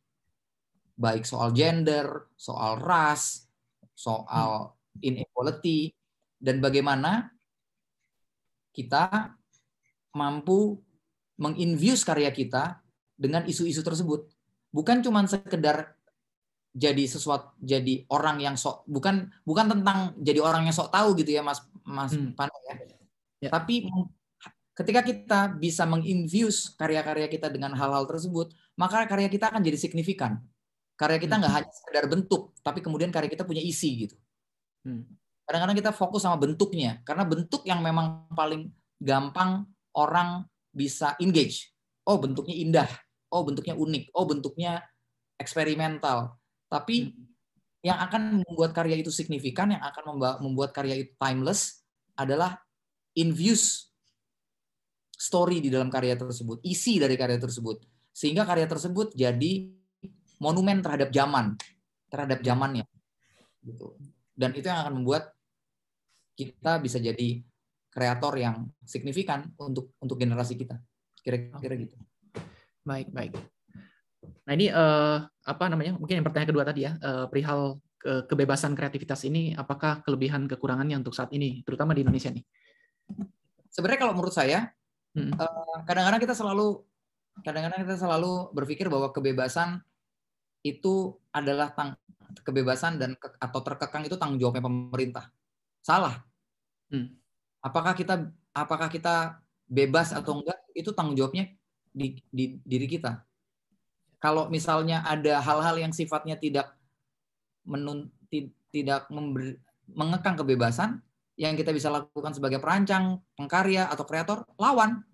baik soal gender soal ras soal inequality, dan bagaimana kita mampu menginfuse karya kita dengan isu-isu tersebut. Bukan cuma sekedar jadi sesuatu jadi orang yang sok bukan bukan tentang jadi orang yang sok tahu gitu ya Mas Mas hmm. Pano ya. ya. Tapi ketika kita bisa menginfuse karya-karya kita dengan hal-hal tersebut, maka karya kita akan jadi signifikan. Karya kita hmm. nggak hmm. hanya sekedar bentuk, tapi kemudian karya kita punya isi gitu. Hmm. Kadang-kadang kita fokus sama bentuknya, karena bentuk yang memang paling gampang orang bisa engage. Oh, bentuknya indah. Oh, bentuknya unik. Oh, bentuknya eksperimental. Tapi hmm. yang akan membuat karya itu signifikan, yang akan membuat karya itu timeless adalah infuse story di dalam karya tersebut, isi dari karya tersebut. Sehingga karya tersebut jadi monumen terhadap zaman, terhadap zamannya. Gitu dan itu yang akan membuat kita bisa jadi kreator yang signifikan untuk untuk generasi kita kira-kira gitu baik baik nah ini uh, apa namanya mungkin yang pertanyaan kedua tadi ya uh, perihal ke kebebasan kreativitas ini apakah kelebihan kekurangannya untuk saat ini terutama di Indonesia nih sebenarnya kalau menurut saya hmm. uh, kadang-kadang kita selalu kadang-kadang kita selalu berpikir bahwa kebebasan itu adalah tang kebebasan dan ke, atau terkekang itu tanggung jawabnya pemerintah. Salah. Hmm. Apakah kita apakah kita bebas atau enggak itu tanggung jawabnya di, di diri kita. Kalau misalnya ada hal-hal yang sifatnya tidak menun, tidak member, mengekang kebebasan yang kita bisa lakukan sebagai perancang, pengkarya atau kreator, lawan.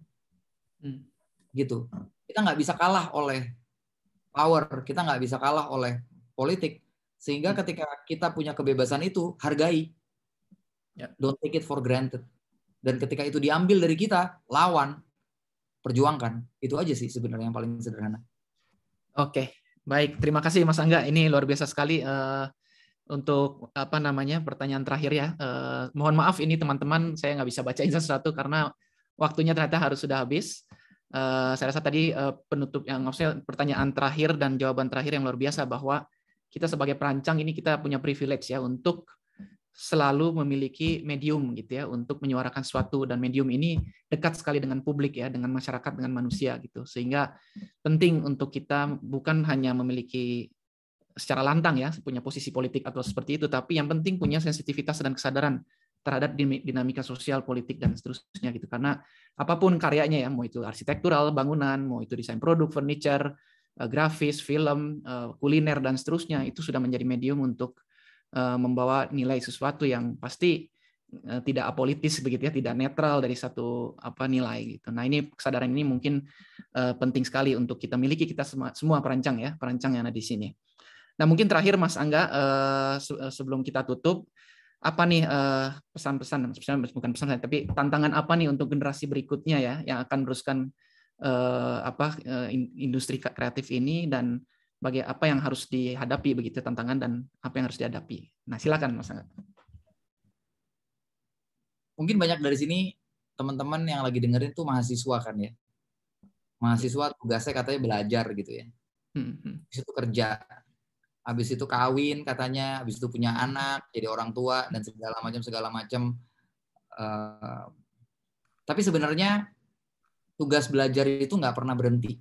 Hmm. Gitu. Kita nggak bisa kalah oleh power, kita nggak bisa kalah oleh politik. Sehingga hmm. ketika kita punya kebebasan itu, hargai. Ya. Don't take it for granted. Dan ketika itu diambil dari kita, lawan, perjuangkan. Itu aja sih sebenarnya yang paling sederhana. Oke, baik. Terima kasih Mas Angga. Ini luar biasa sekali. Uh untuk apa namanya pertanyaan terakhir ya. uh, mohon maaf ini teman-teman saya nggak bisa bacain sesuatu karena waktunya ternyata harus sudah habis. Uh, saya rasa tadi uh, penutup yang maksudnya pertanyaan terakhir dan jawaban terakhir yang luar biasa bahwa kita sebagai perancang ini kita punya privilege ya untuk selalu memiliki medium gitu ya untuk menyuarakan suatu dan medium ini dekat sekali dengan publik ya dengan masyarakat dengan manusia gitu sehingga penting untuk kita bukan hanya memiliki secara lantang ya punya posisi politik atau seperti itu tapi yang penting punya sensitivitas dan kesadaran terhadap dinamika sosial politik dan seterusnya gitu karena apapun karyanya ya mau itu arsitektural bangunan mau itu desain produk furniture Eh, grafis, film, eh, kuliner dan seterusnya itu sudah menjadi medium untuk eh, membawa nilai sesuatu yang pasti tidak apolitis begitu ya, tidak netral dari satu apa nilai gitu. Nah, ini kesadaran ini mungkin penting sekali untuk kita miliki kita semua, semua perancang ya, perancang yang ada di sini. Nah, mungkin terakhir Mas Angga sebelum kita tutup apa nih pesan-pesan bukan pesan tapi tantangan apa nih untuk generasi berikutnya ya yang akan meneruskan uh, apa eh, industri kreatif ini dan bagi apa yang harus dihadapi begitu tantangan dan apa yang harus dihadapi. Nah, silakan Mas Angga. Mungkin banyak dari sini teman-teman yang lagi dengerin tuh mahasiswa kan ya. Mahasiswa tugasnya katanya belajar gitu ya. Hmm, hmm. Habis itu kerja. Habis itu kawin katanya, habis itu punya anak, jadi orang tua dan segala macam segala macam. Uh, tapi sebenarnya tugas belajar itu nggak pernah berhenti.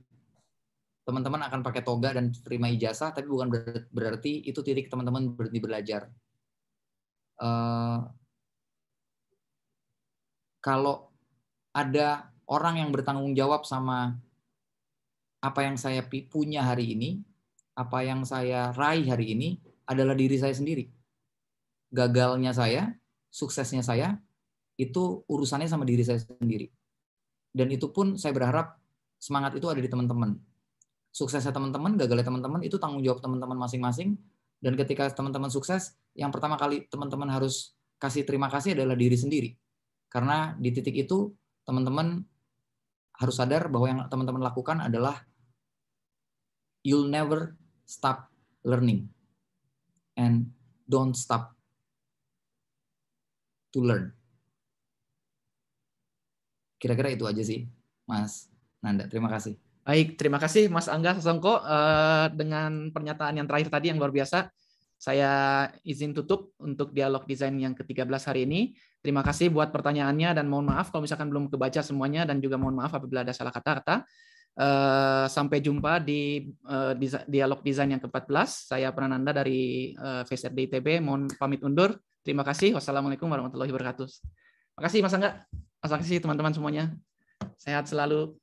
Teman-teman akan pakai toga dan terima ijazah, tapi bukan berarti itu titik teman-teman berhenti belajar. Uh, kalau ada orang yang bertanggung jawab sama apa yang saya punya hari ini, apa yang saya raih hari ini adalah diri saya sendiri. Gagalnya saya, suksesnya saya, itu urusannya sama diri saya sendiri dan itu pun saya berharap semangat itu ada di teman-teman. Suksesnya teman-teman, gagalnya teman-teman itu tanggung jawab teman-teman masing-masing. Dan ketika teman-teman sukses, yang pertama kali teman-teman harus kasih terima kasih adalah diri sendiri. Karena di titik itu teman-teman harus sadar bahwa yang teman-teman lakukan adalah you'll never stop learning and don't stop to learn. Kira-kira itu aja sih, Mas Nanda. Terima kasih. Baik, terima kasih Mas Angga Sasongko uh, dengan pernyataan yang terakhir tadi yang luar biasa. Saya izin tutup untuk dialog desain yang ke-13 hari ini. Terima kasih buat pertanyaannya dan mohon maaf kalau misalkan belum kebaca semuanya dan juga mohon maaf apabila ada salah kata-kata. Uh, sampai jumpa di uh, dialog desain yang ke-14. Saya Prananda dari uh, VSRD ITB. Mohon pamit undur. Terima kasih. Wassalamualaikum warahmatullahi wabarakatuh. Terima kasih Mas Angga. Mas kasih teman-teman semuanya. Sehat selalu.